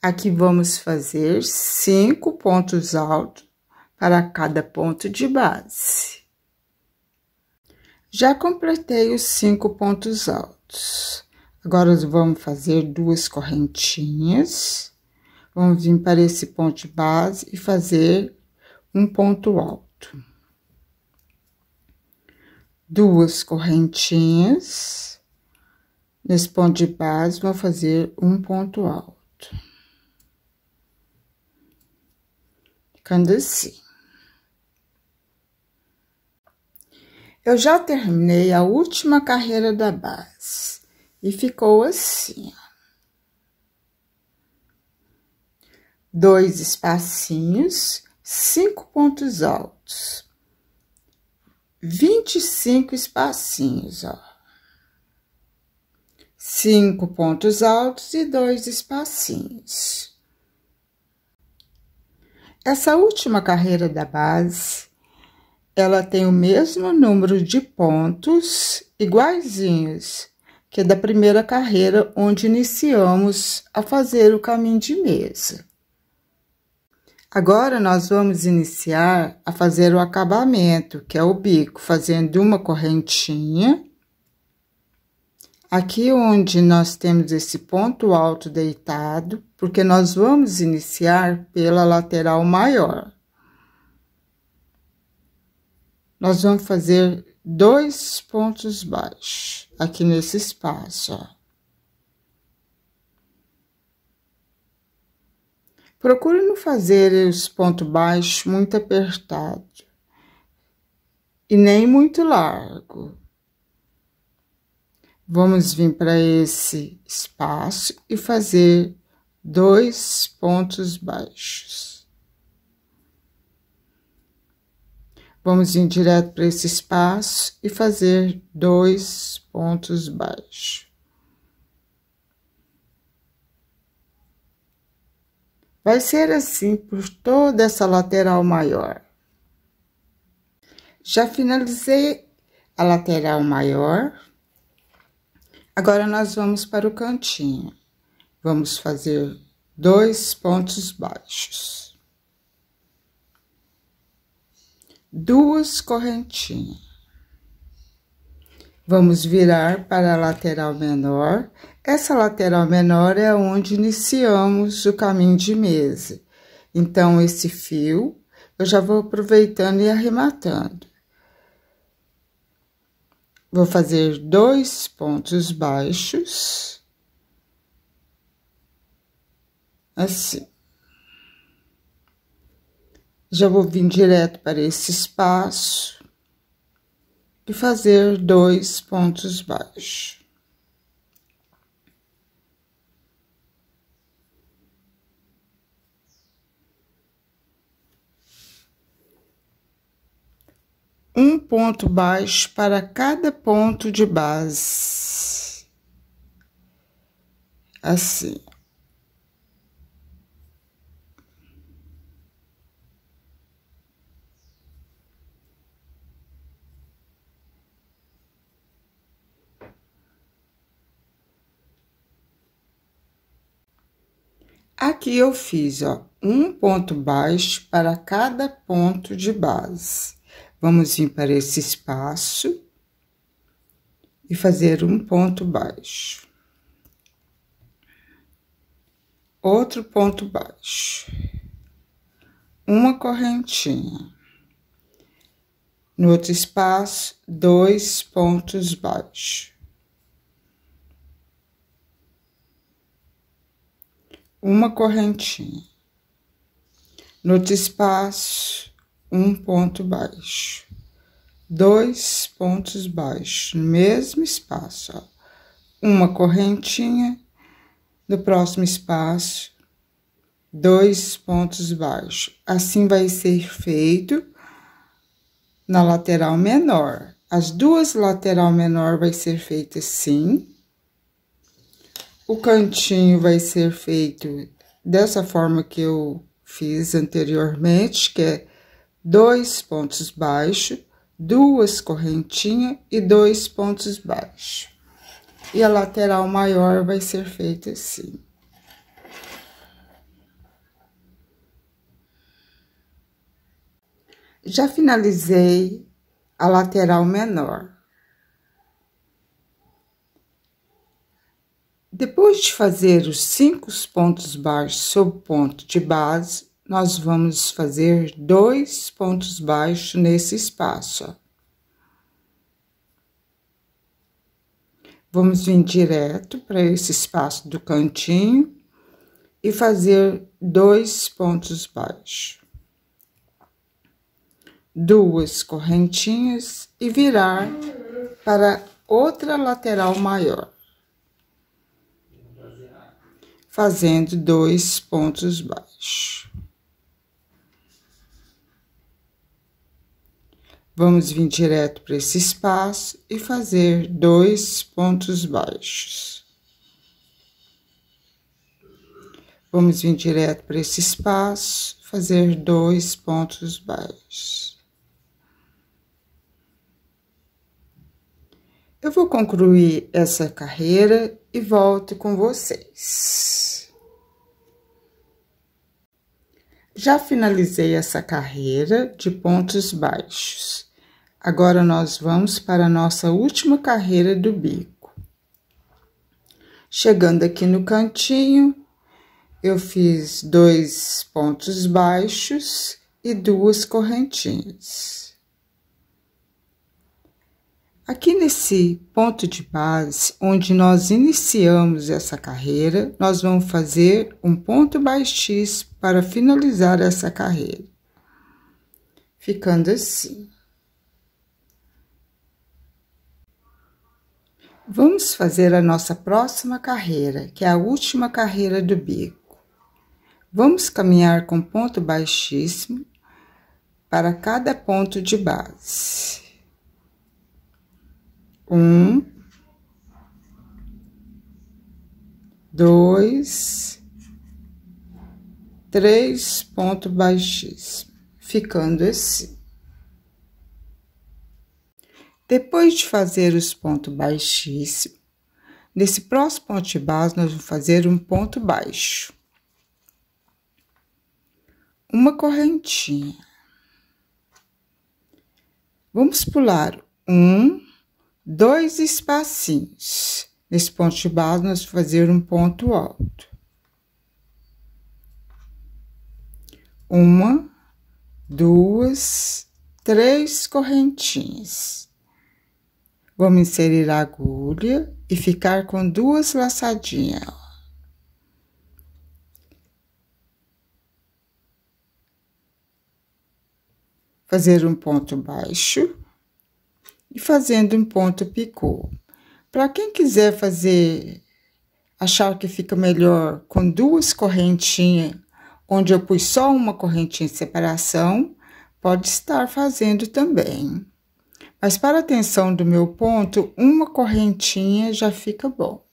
[SPEAKER 1] Aqui vamos fazer cinco pontos altos para cada ponto de base. Já completei os cinco pontos altos. Agora, vamos fazer duas correntinhas. Vamos vir para esse ponto de base e fazer um ponto alto. Duas correntinhas. Nesse ponto de base, vou fazer um ponto alto. Ficando assim. Eu já terminei a última carreira da base. E ficou assim, Dois espacinhos, cinco pontos altos. 25 espacinhos, ó. Cinco pontos altos e dois espacinhos. Essa última carreira da base, ela tem o mesmo número de pontos iguaizinhos que é da primeira carreira onde iniciamos a fazer o caminho de mesa. Agora nós vamos iniciar a fazer o acabamento, que é o bico, fazendo uma correntinha. Aqui onde nós temos esse ponto alto deitado, porque nós vamos iniciar pela lateral maior. Nós vamos fazer dois pontos baixos aqui nesse espaço, ó. Procure não fazer os pontos baixos muito apertado e nem muito largo. Vamos vir para esse espaço e fazer dois pontos baixos. Vamos ir direto para esse espaço e fazer dois pontos baixos. Vai ser assim por toda essa lateral maior. Já finalizei a lateral maior. Agora, nós vamos para o cantinho. Vamos fazer dois pontos baixos. duas correntinhas. Vamos virar para a lateral menor. Essa lateral menor é onde iniciamos o caminho de mesa. Então, esse fio, eu já vou aproveitando e arrematando. Vou fazer dois pontos baixos. Assim. Já vou vir direto para esse espaço e fazer dois pontos baixos. um ponto baixo para cada ponto de base. Assim. Aqui eu fiz, ó, um ponto baixo para cada ponto de base. Vamos vir para esse espaço e fazer um ponto baixo. Outro ponto baixo. Uma correntinha. No outro espaço, dois pontos baixos. uma correntinha. No espaço, um ponto baixo. Dois pontos baixos no mesmo espaço. Ó. Uma correntinha. No próximo espaço, dois pontos baixos. Assim vai ser feito na lateral menor. As duas lateral menor vai ser feita assim. O cantinho vai ser feito dessa forma que eu fiz anteriormente, que é dois pontos baixos, duas correntinhas e dois pontos baixos. E a lateral maior vai ser feita assim. Já finalizei a lateral menor. Depois de fazer os cinco pontos baixos sobre o ponto de base, nós vamos fazer dois pontos baixos nesse espaço. Vamos vir direto para esse espaço do cantinho e fazer dois pontos baixos. Duas correntinhas e virar para outra lateral maior fazendo dois pontos baixos. Vamos vir direto para esse espaço e fazer dois pontos baixos. Vamos vir direto para esse espaço, fazer dois pontos baixos. Eu vou concluir essa carreira e volto com vocês. Já finalizei essa carreira de pontos baixos. Agora, nós vamos para a nossa última carreira do bico. Chegando aqui no cantinho, eu fiz dois pontos baixos e duas correntinhas. Aqui nesse ponto de base onde nós iniciamos essa carreira, nós vamos fazer um ponto baixíssimo para finalizar essa carreira. Ficando assim. Vamos fazer a nossa próxima carreira, que é a última carreira do bico. Vamos caminhar com ponto baixíssimo para cada ponto de base. Um, dois, três ponto baixíssimo, ficando assim. Depois de fazer os pontos baixíssimos, nesse próximo ponto base, nós vamos fazer um ponto baixo. Uma correntinha. Vamos pular um, dois espacinhos. Nesse ponto de base, nós vamos fazer um ponto alto. Uma, duas, três correntinhas. Vamos inserir a agulha e ficar com duas laçadinhas. Fazer um ponto baixo e fazendo um ponto picô. Para quem quiser fazer, achar que fica melhor com duas correntinhas, onde eu pus só uma correntinha de separação, pode estar fazendo também. Mas para a tensão do meu ponto, uma correntinha já fica bom.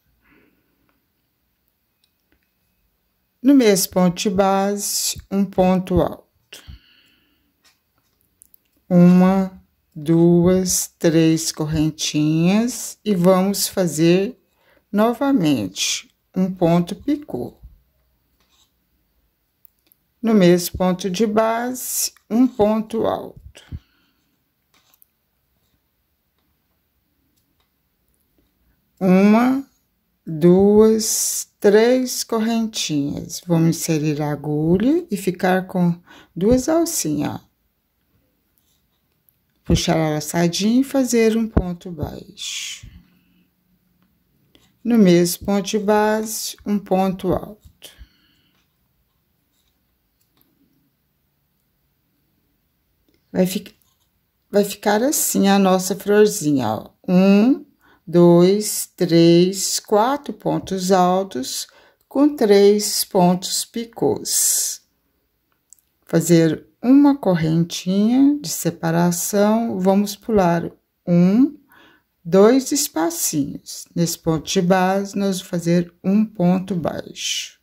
[SPEAKER 1] No mesmo ponto de base, um ponto alto. Uma duas, três correntinhas e vamos fazer novamente um ponto picô. No mesmo ponto de base, um ponto alto. Uma, duas, três correntinhas. Vamos inserir a agulha e ficar com duas alcinhas, puxar a laçadinha e fazer um ponto baixo. No mesmo ponto de base, um ponto alto. Vai, fi vai ficar assim a nossa florzinha, ó. Um, dois, três, quatro pontos altos com três pontos picôs. Fazer uma correntinha de separação, vamos pular um, dois espacinhos. Nesse ponto de base, nós vamos fazer um ponto baixo.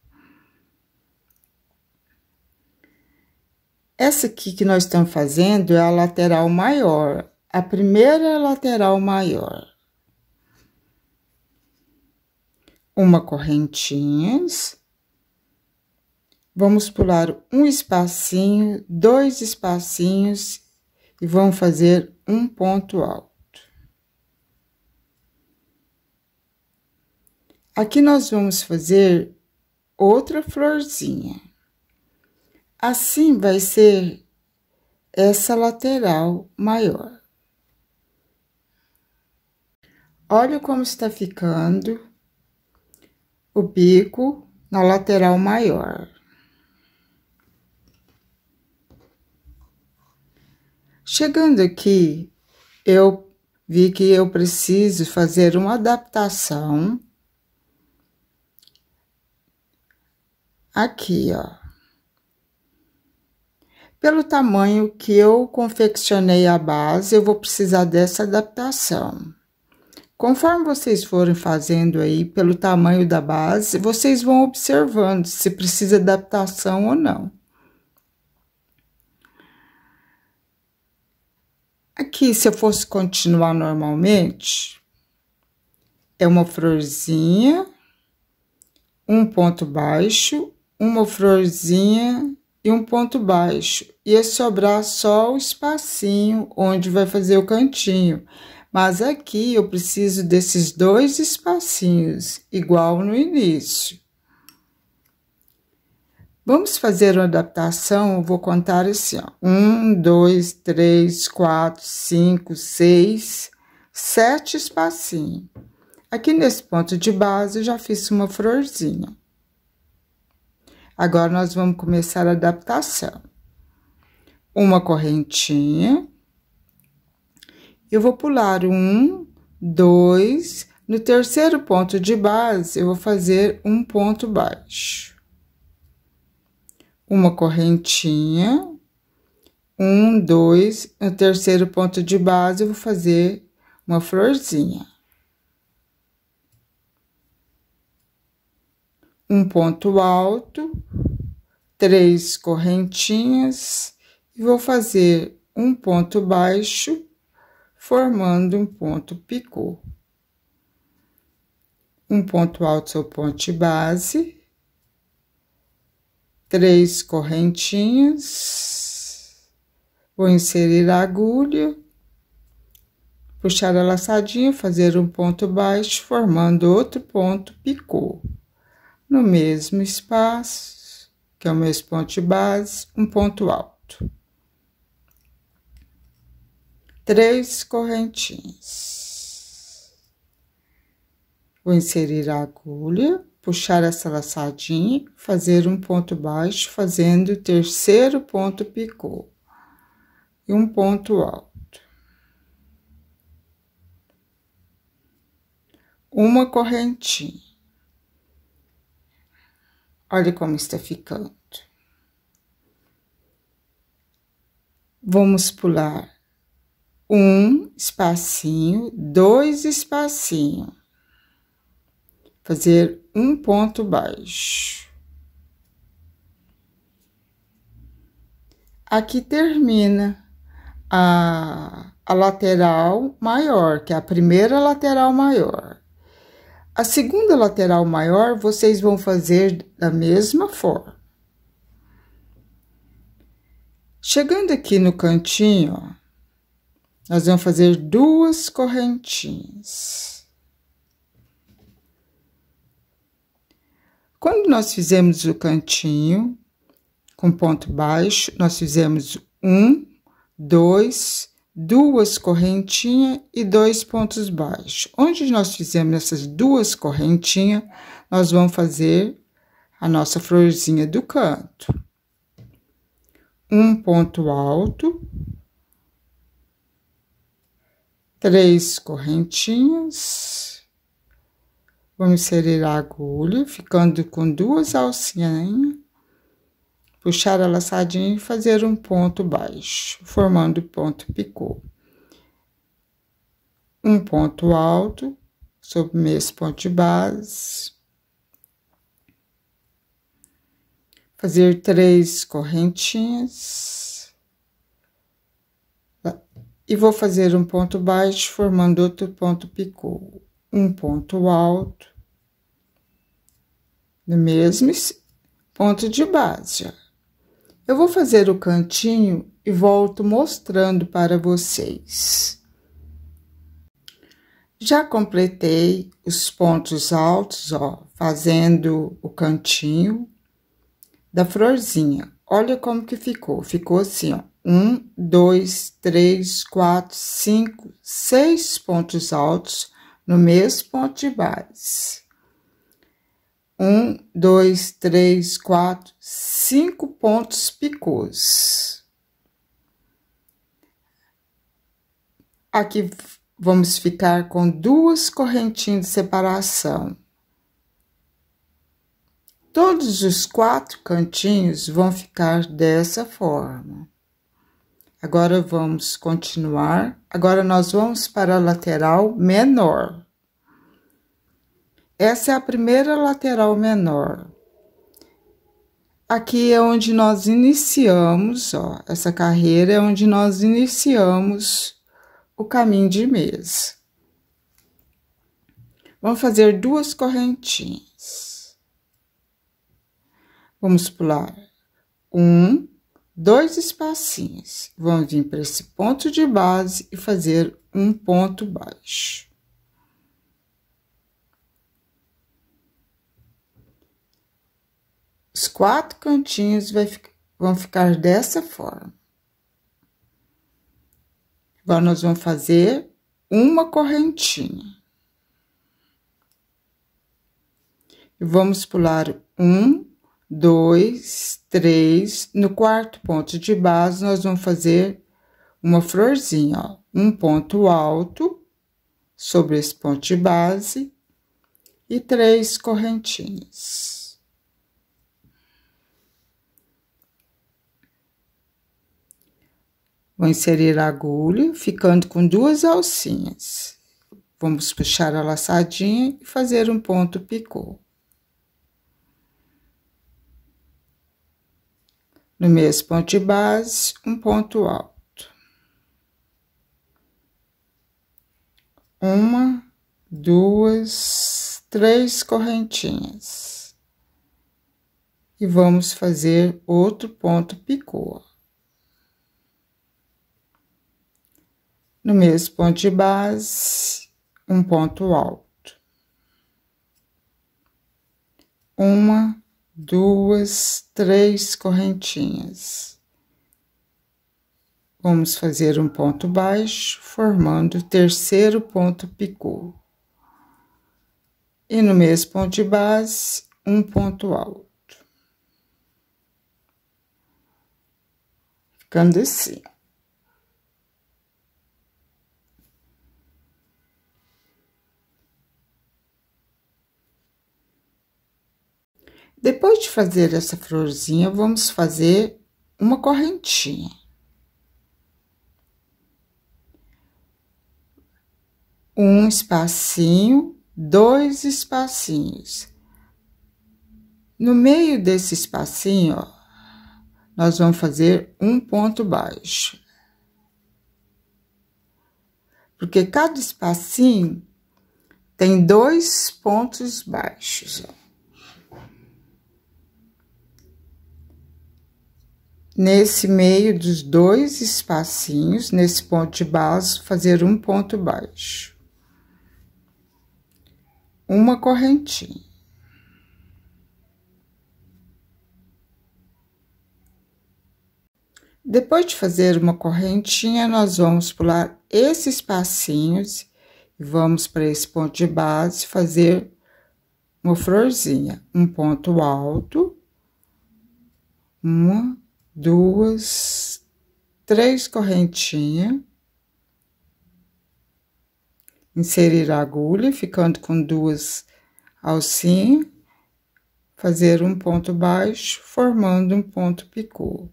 [SPEAKER 1] Essa aqui que nós estamos fazendo é a lateral maior, a primeira lateral maior. Uma correntinhas Vamos pular um espacinho, dois espacinhos e vamos fazer um ponto alto. Aqui nós vamos fazer outra florzinha. Assim vai ser essa lateral maior. Olha como está ficando o bico na lateral maior. Chegando aqui, eu vi que eu preciso fazer uma adaptação aqui, ó. Pelo tamanho que eu confeccionei a base, eu vou precisar dessa adaptação. Conforme vocês forem fazendo aí pelo tamanho da base, vocês vão observando se precisa adaptação ou não. Aqui, se eu fosse continuar normalmente, é uma florzinha, um ponto baixo, uma florzinha e um ponto baixo. E sobrar só o espacinho onde vai fazer o cantinho. Mas aqui eu preciso desses dois espacinhos, igual no início. Vamos fazer uma adaptação, vou contar assim, ó. Um, dois, três, quatro, cinco, seis, sete espacinhos. Aqui nesse ponto de base, eu já fiz uma florzinha. Agora, nós vamos começar a adaptação. Uma correntinha. Eu vou pular um, dois, no terceiro ponto de base, eu vou fazer um ponto baixo uma correntinha, um, dois, no terceiro ponto de base eu vou fazer uma florzinha. Um ponto alto, três correntinhas e vou fazer um ponto baixo, formando um ponto picô. Um ponto alto, seu ponto base, três correntinhas, vou inserir a agulha, puxar a laçadinha, fazer um ponto baixo, formando outro ponto picô. No mesmo espaço, que é o mesmo ponto de base, um ponto alto. Três correntinhas. Vou inserir a agulha puxar essa laçadinha, fazer um ponto baixo, fazendo o terceiro ponto picô e um ponto alto. Uma correntinha. Olha como está ficando. Vamos pular um espacinho, dois espacinho, fazer um ponto baixo. Aqui termina a, a lateral maior, que é a primeira lateral maior. A segunda lateral maior, vocês vão fazer da mesma forma. Chegando aqui no cantinho, ó, nós vamos fazer duas correntinhas. Quando nós fizemos o cantinho com ponto baixo, nós fizemos um, dois, duas correntinhas e dois pontos baixos. Onde nós fizemos essas duas correntinhas, nós vamos fazer a nossa florzinha do canto. Um ponto alto, três correntinhas, Vou inserir a agulha, ficando com duas alcinhas, puxar a laçadinha e fazer um ponto baixo, formando ponto picô. Um ponto alto, sobre o mesmo ponto de base. Fazer três correntinhas. E vou fazer um ponto baixo, formando outro ponto picô um ponto alto, no mesmo ponto de base. Eu vou fazer o cantinho e volto mostrando para vocês. Já completei os pontos altos, ó, fazendo o cantinho da florzinha. Olha como que ficou. Ficou assim, ó. Um, dois, três, quatro, cinco, seis pontos altos no mesmo ponto de base. Um, dois, três, quatro, cinco pontos picôs. Aqui vamos ficar com duas correntinhas de separação. Todos os quatro cantinhos vão ficar dessa forma. Agora, vamos continuar. Agora, nós vamos para a lateral menor. Essa é a primeira lateral menor. Aqui é onde nós iniciamos, ó, essa carreira é onde nós iniciamos o caminho de mesa. Vamos fazer duas correntinhas. Vamos pular um, dois espacinhos. Vamos vir para esse ponto de base e fazer um ponto baixo. Os quatro cantinhos vai, vão ficar dessa forma. Agora, nós vamos fazer uma correntinha. E vamos pular um, dois, três. No quarto ponto de base, nós vamos fazer uma florzinha, ó. Um ponto alto sobre esse ponto de base e três correntinhas. Vou inserir a agulha, ficando com duas alcinhas. Vamos puxar a laçadinha e fazer um ponto picô. No mesmo ponto de base, um ponto alto. Uma, duas, três correntinhas. E vamos fazer outro ponto picô. no mesmo ponto de base, um ponto alto. Uma, duas, três correntinhas. Vamos fazer um ponto baixo, formando o terceiro ponto picô. E no mesmo ponto de base, um ponto alto. Ficando assim. Depois de fazer essa florzinha, vamos fazer uma correntinha. Um espacinho, dois espacinhos. No meio desse espacinho, ó, nós vamos fazer um ponto baixo. Porque cada espacinho tem dois pontos baixos, ó. Nesse meio dos dois espacinhos, nesse ponto de base, fazer um ponto baixo. Uma correntinha. Depois de fazer uma correntinha, nós vamos pular esses passinhos e vamos para esse ponto de base fazer uma florzinha, um ponto alto, uma duas, três correntinhas. Inserir a agulha, ficando com duas alcinhas. Fazer um ponto baixo, formando um ponto picô.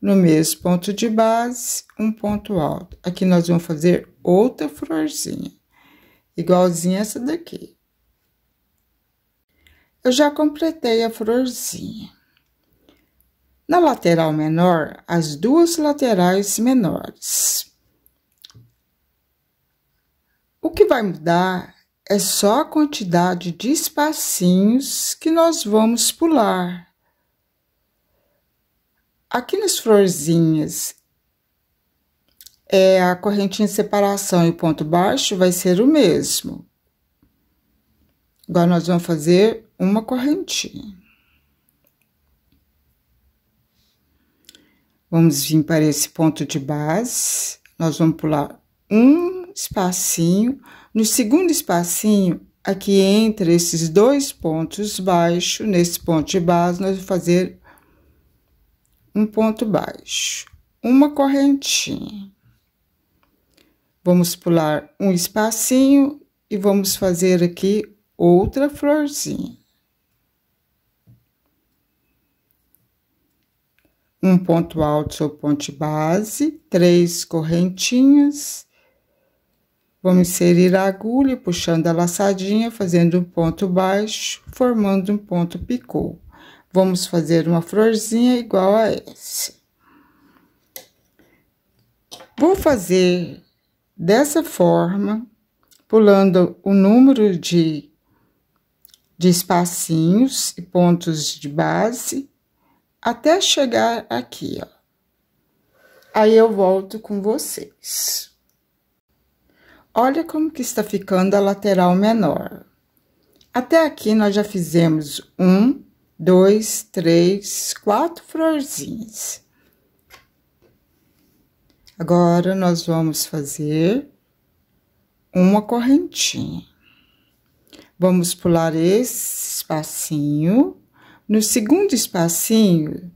[SPEAKER 1] No mesmo ponto de base, um ponto alto. Aqui nós vamos fazer outra florzinha, igualzinha essa daqui. Eu já completei a florzinha. Na lateral menor, as duas laterais menores. O que vai mudar é só a quantidade de espacinhos que nós vamos pular. Aqui nas florzinhas, é a correntinha de separação e o ponto baixo vai ser o mesmo. Agora, nós vamos fazer uma correntinha. Vamos vir para esse ponto de base. Nós vamos pular um espacinho. No segundo espacinho, aqui entre esses dois pontos baixos, nesse ponto de base, nós vamos fazer um ponto baixo, uma correntinha. Vamos pular um espacinho e vamos fazer aqui outra florzinha. um ponto alto ou ponte base, três correntinhas. Vamos inserir a agulha, puxando a laçadinha, fazendo um ponto baixo, formando um ponto picô. Vamos fazer uma florzinha igual a essa. Vou fazer dessa forma, pulando o número de, de espacinhos e pontos de base até chegar aqui, ó. Aí eu volto com vocês. Olha como que está ficando a lateral menor. Até aqui, nós já fizemos um, dois, três, quatro florzinhas. Agora, nós vamos fazer uma correntinha. Vamos pular esse espacinho no segundo espacinho,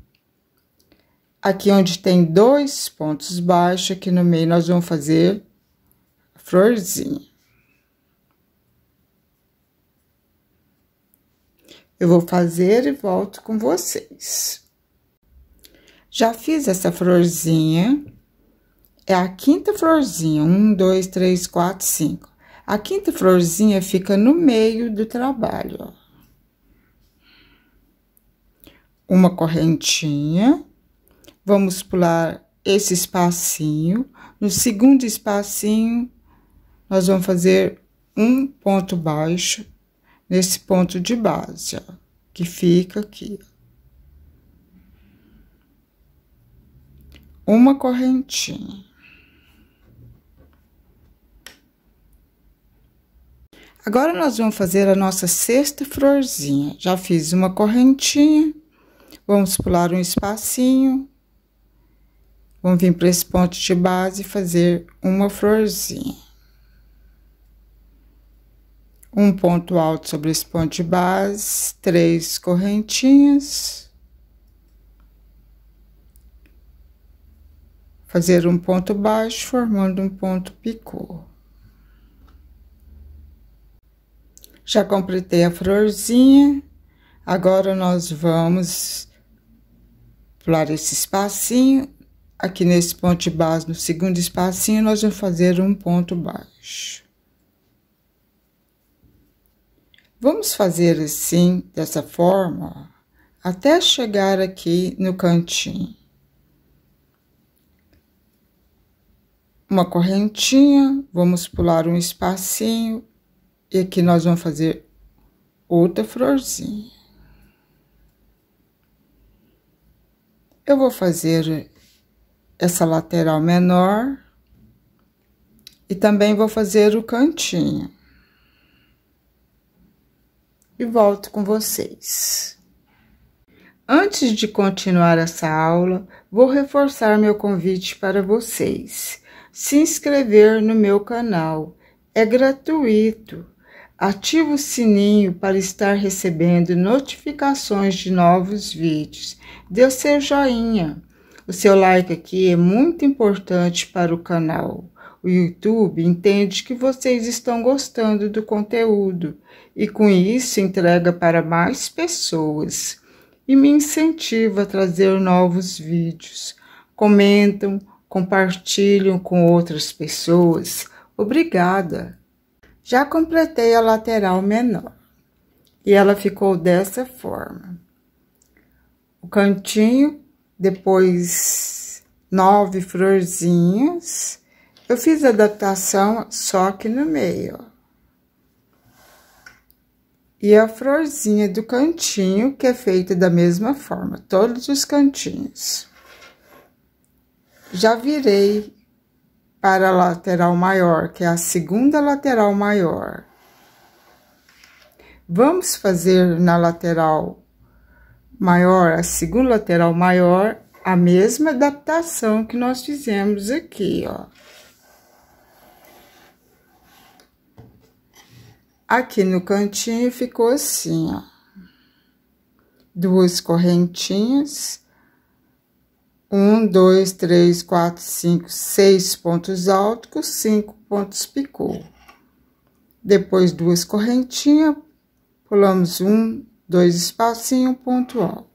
[SPEAKER 1] aqui onde tem dois pontos baixos, aqui no meio nós vamos fazer a florzinha. Eu vou fazer e volto com vocês. Já fiz essa florzinha, é a quinta florzinha, um, dois, três, quatro, cinco. A quinta florzinha fica no meio do trabalho, ó. uma correntinha, vamos pular esse espacinho. No segundo espacinho, nós vamos fazer um ponto baixo nesse ponto de base, ó, que fica aqui. Uma correntinha. Agora, nós vamos fazer a nossa sexta florzinha. Já fiz uma correntinha Vamos pular um espacinho. Vamos vir para esse ponto de base e fazer uma florzinha. Um ponto alto sobre esse ponto de base, três correntinhas. Fazer um ponto baixo, formando um ponto picô. Já completei a florzinha. Agora nós vamos pular esse espacinho, aqui nesse ponto de base, no segundo espacinho, nós vamos fazer um ponto baixo. Vamos fazer assim, dessa forma, ó, até chegar aqui no cantinho. Uma correntinha, vamos pular um espacinho, e aqui nós vamos fazer outra florzinha. Eu vou fazer essa lateral menor e também vou fazer o cantinho. E volto com vocês. Antes de continuar essa aula, vou reforçar meu convite para vocês. Se inscrever no meu canal. É gratuito Ative o sininho para estar recebendo notificações de novos vídeos. Dê o seu joinha. O seu like aqui é muito importante para o canal. O YouTube entende que vocês estão gostando do conteúdo e com isso entrega para mais pessoas e me incentiva a trazer novos vídeos. Comentam, compartilham com outras pessoas. Obrigada! Já completei a lateral menor. E ela ficou dessa forma. O cantinho, depois nove florzinhas. Eu fiz adaptação só aqui no meio, ó. E a florzinha do cantinho, que é feita da mesma forma, todos os cantinhos. Já virei para a lateral maior, que é a segunda lateral maior. Vamos fazer na lateral maior, a segunda lateral maior, a mesma adaptação que nós fizemos aqui, ó. Aqui no cantinho ficou assim, ó. Duas correntinhas um, dois, três, quatro, cinco, seis pontos altos, cinco pontos picô. Depois, duas correntinhas, pulamos um, dois espacinhos, ponto alto.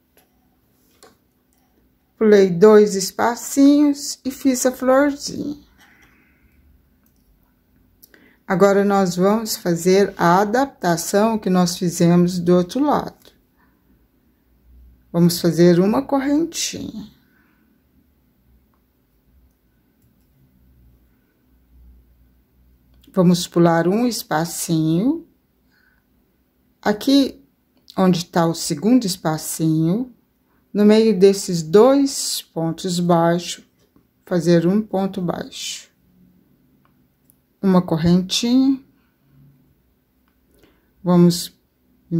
[SPEAKER 1] Pulei dois espacinhos e fiz a florzinha. Agora, nós vamos fazer a adaptação que nós fizemos do outro lado. Vamos fazer uma correntinha. Vamos pular um espacinho. Aqui, onde está o segundo espacinho, no meio desses dois pontos baixos, fazer um ponto baixo. Uma correntinha. Vamos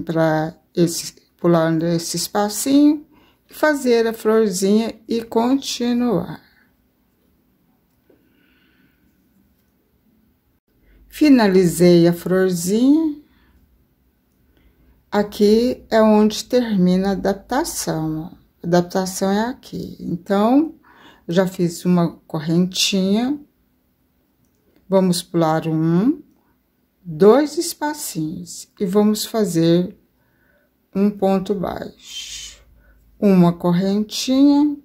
[SPEAKER 1] para esse, pular esse espacinho, fazer a florzinha e continuar. Finalizei a florzinha. Aqui é onde termina a adaptação. adaptação é aqui. Então, já fiz uma correntinha. Vamos pular um, dois espacinhos e vamos fazer um ponto baixo. Uma correntinha.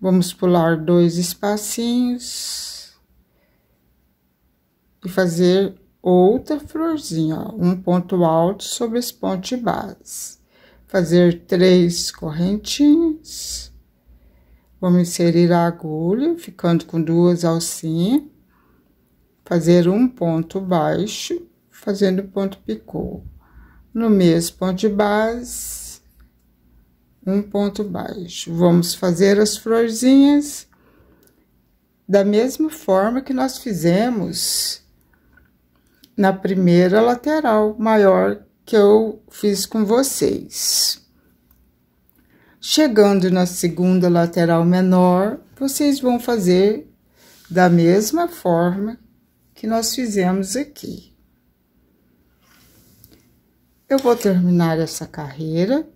[SPEAKER 1] Vamos pular dois espacinhos e fazer outra florzinha, ó, um ponto alto sobre esse ponto de base. Fazer três correntinhas. Vamos inserir a agulha, ficando com duas alcinhas. Fazer um ponto baixo, fazendo ponto picô. No mesmo ponto de base, um ponto baixo. Vamos fazer as florzinhas da mesma forma que nós fizemos na primeira lateral maior que eu fiz com vocês. Chegando na segunda lateral menor, vocês vão fazer da mesma forma que nós fizemos aqui. Eu vou terminar essa carreira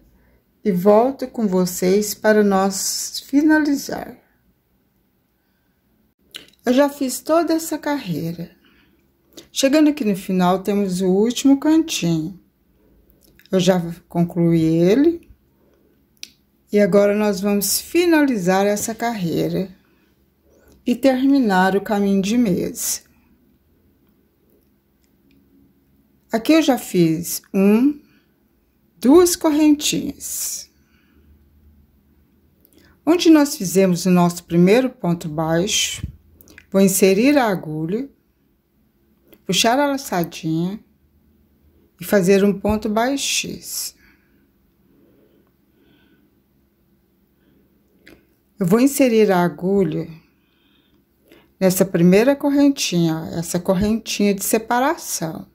[SPEAKER 1] e volto com vocês para nós finalizar. Eu já fiz toda essa carreira. Chegando aqui no final, temos o último cantinho. Eu já concluí ele. E agora nós vamos finalizar essa carreira e terminar o caminho de mesa. Aqui eu já fiz um, duas correntinhas. Onde nós fizemos o nosso primeiro ponto baixo, vou inserir a agulha puxar a laçadinha e fazer um ponto baixíssimo. Eu vou inserir a agulha nessa primeira correntinha, essa correntinha de separação.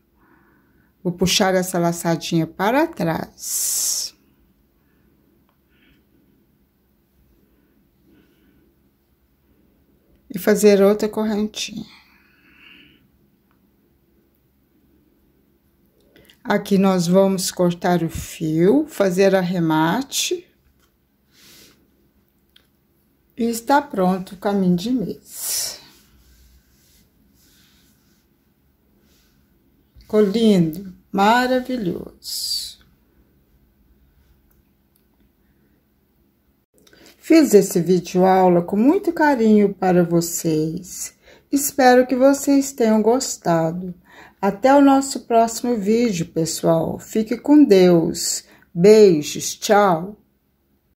[SPEAKER 1] Vou puxar essa laçadinha para trás. E fazer outra correntinha. Aqui nós vamos cortar o fio, fazer arremate. E está pronto o caminho de mesa. Ficou lindo, maravilhoso. Fiz esse vídeo aula com muito carinho para vocês. Espero que vocês tenham gostado. Até o nosso próximo vídeo, pessoal. Fique com Deus. Beijos, tchau.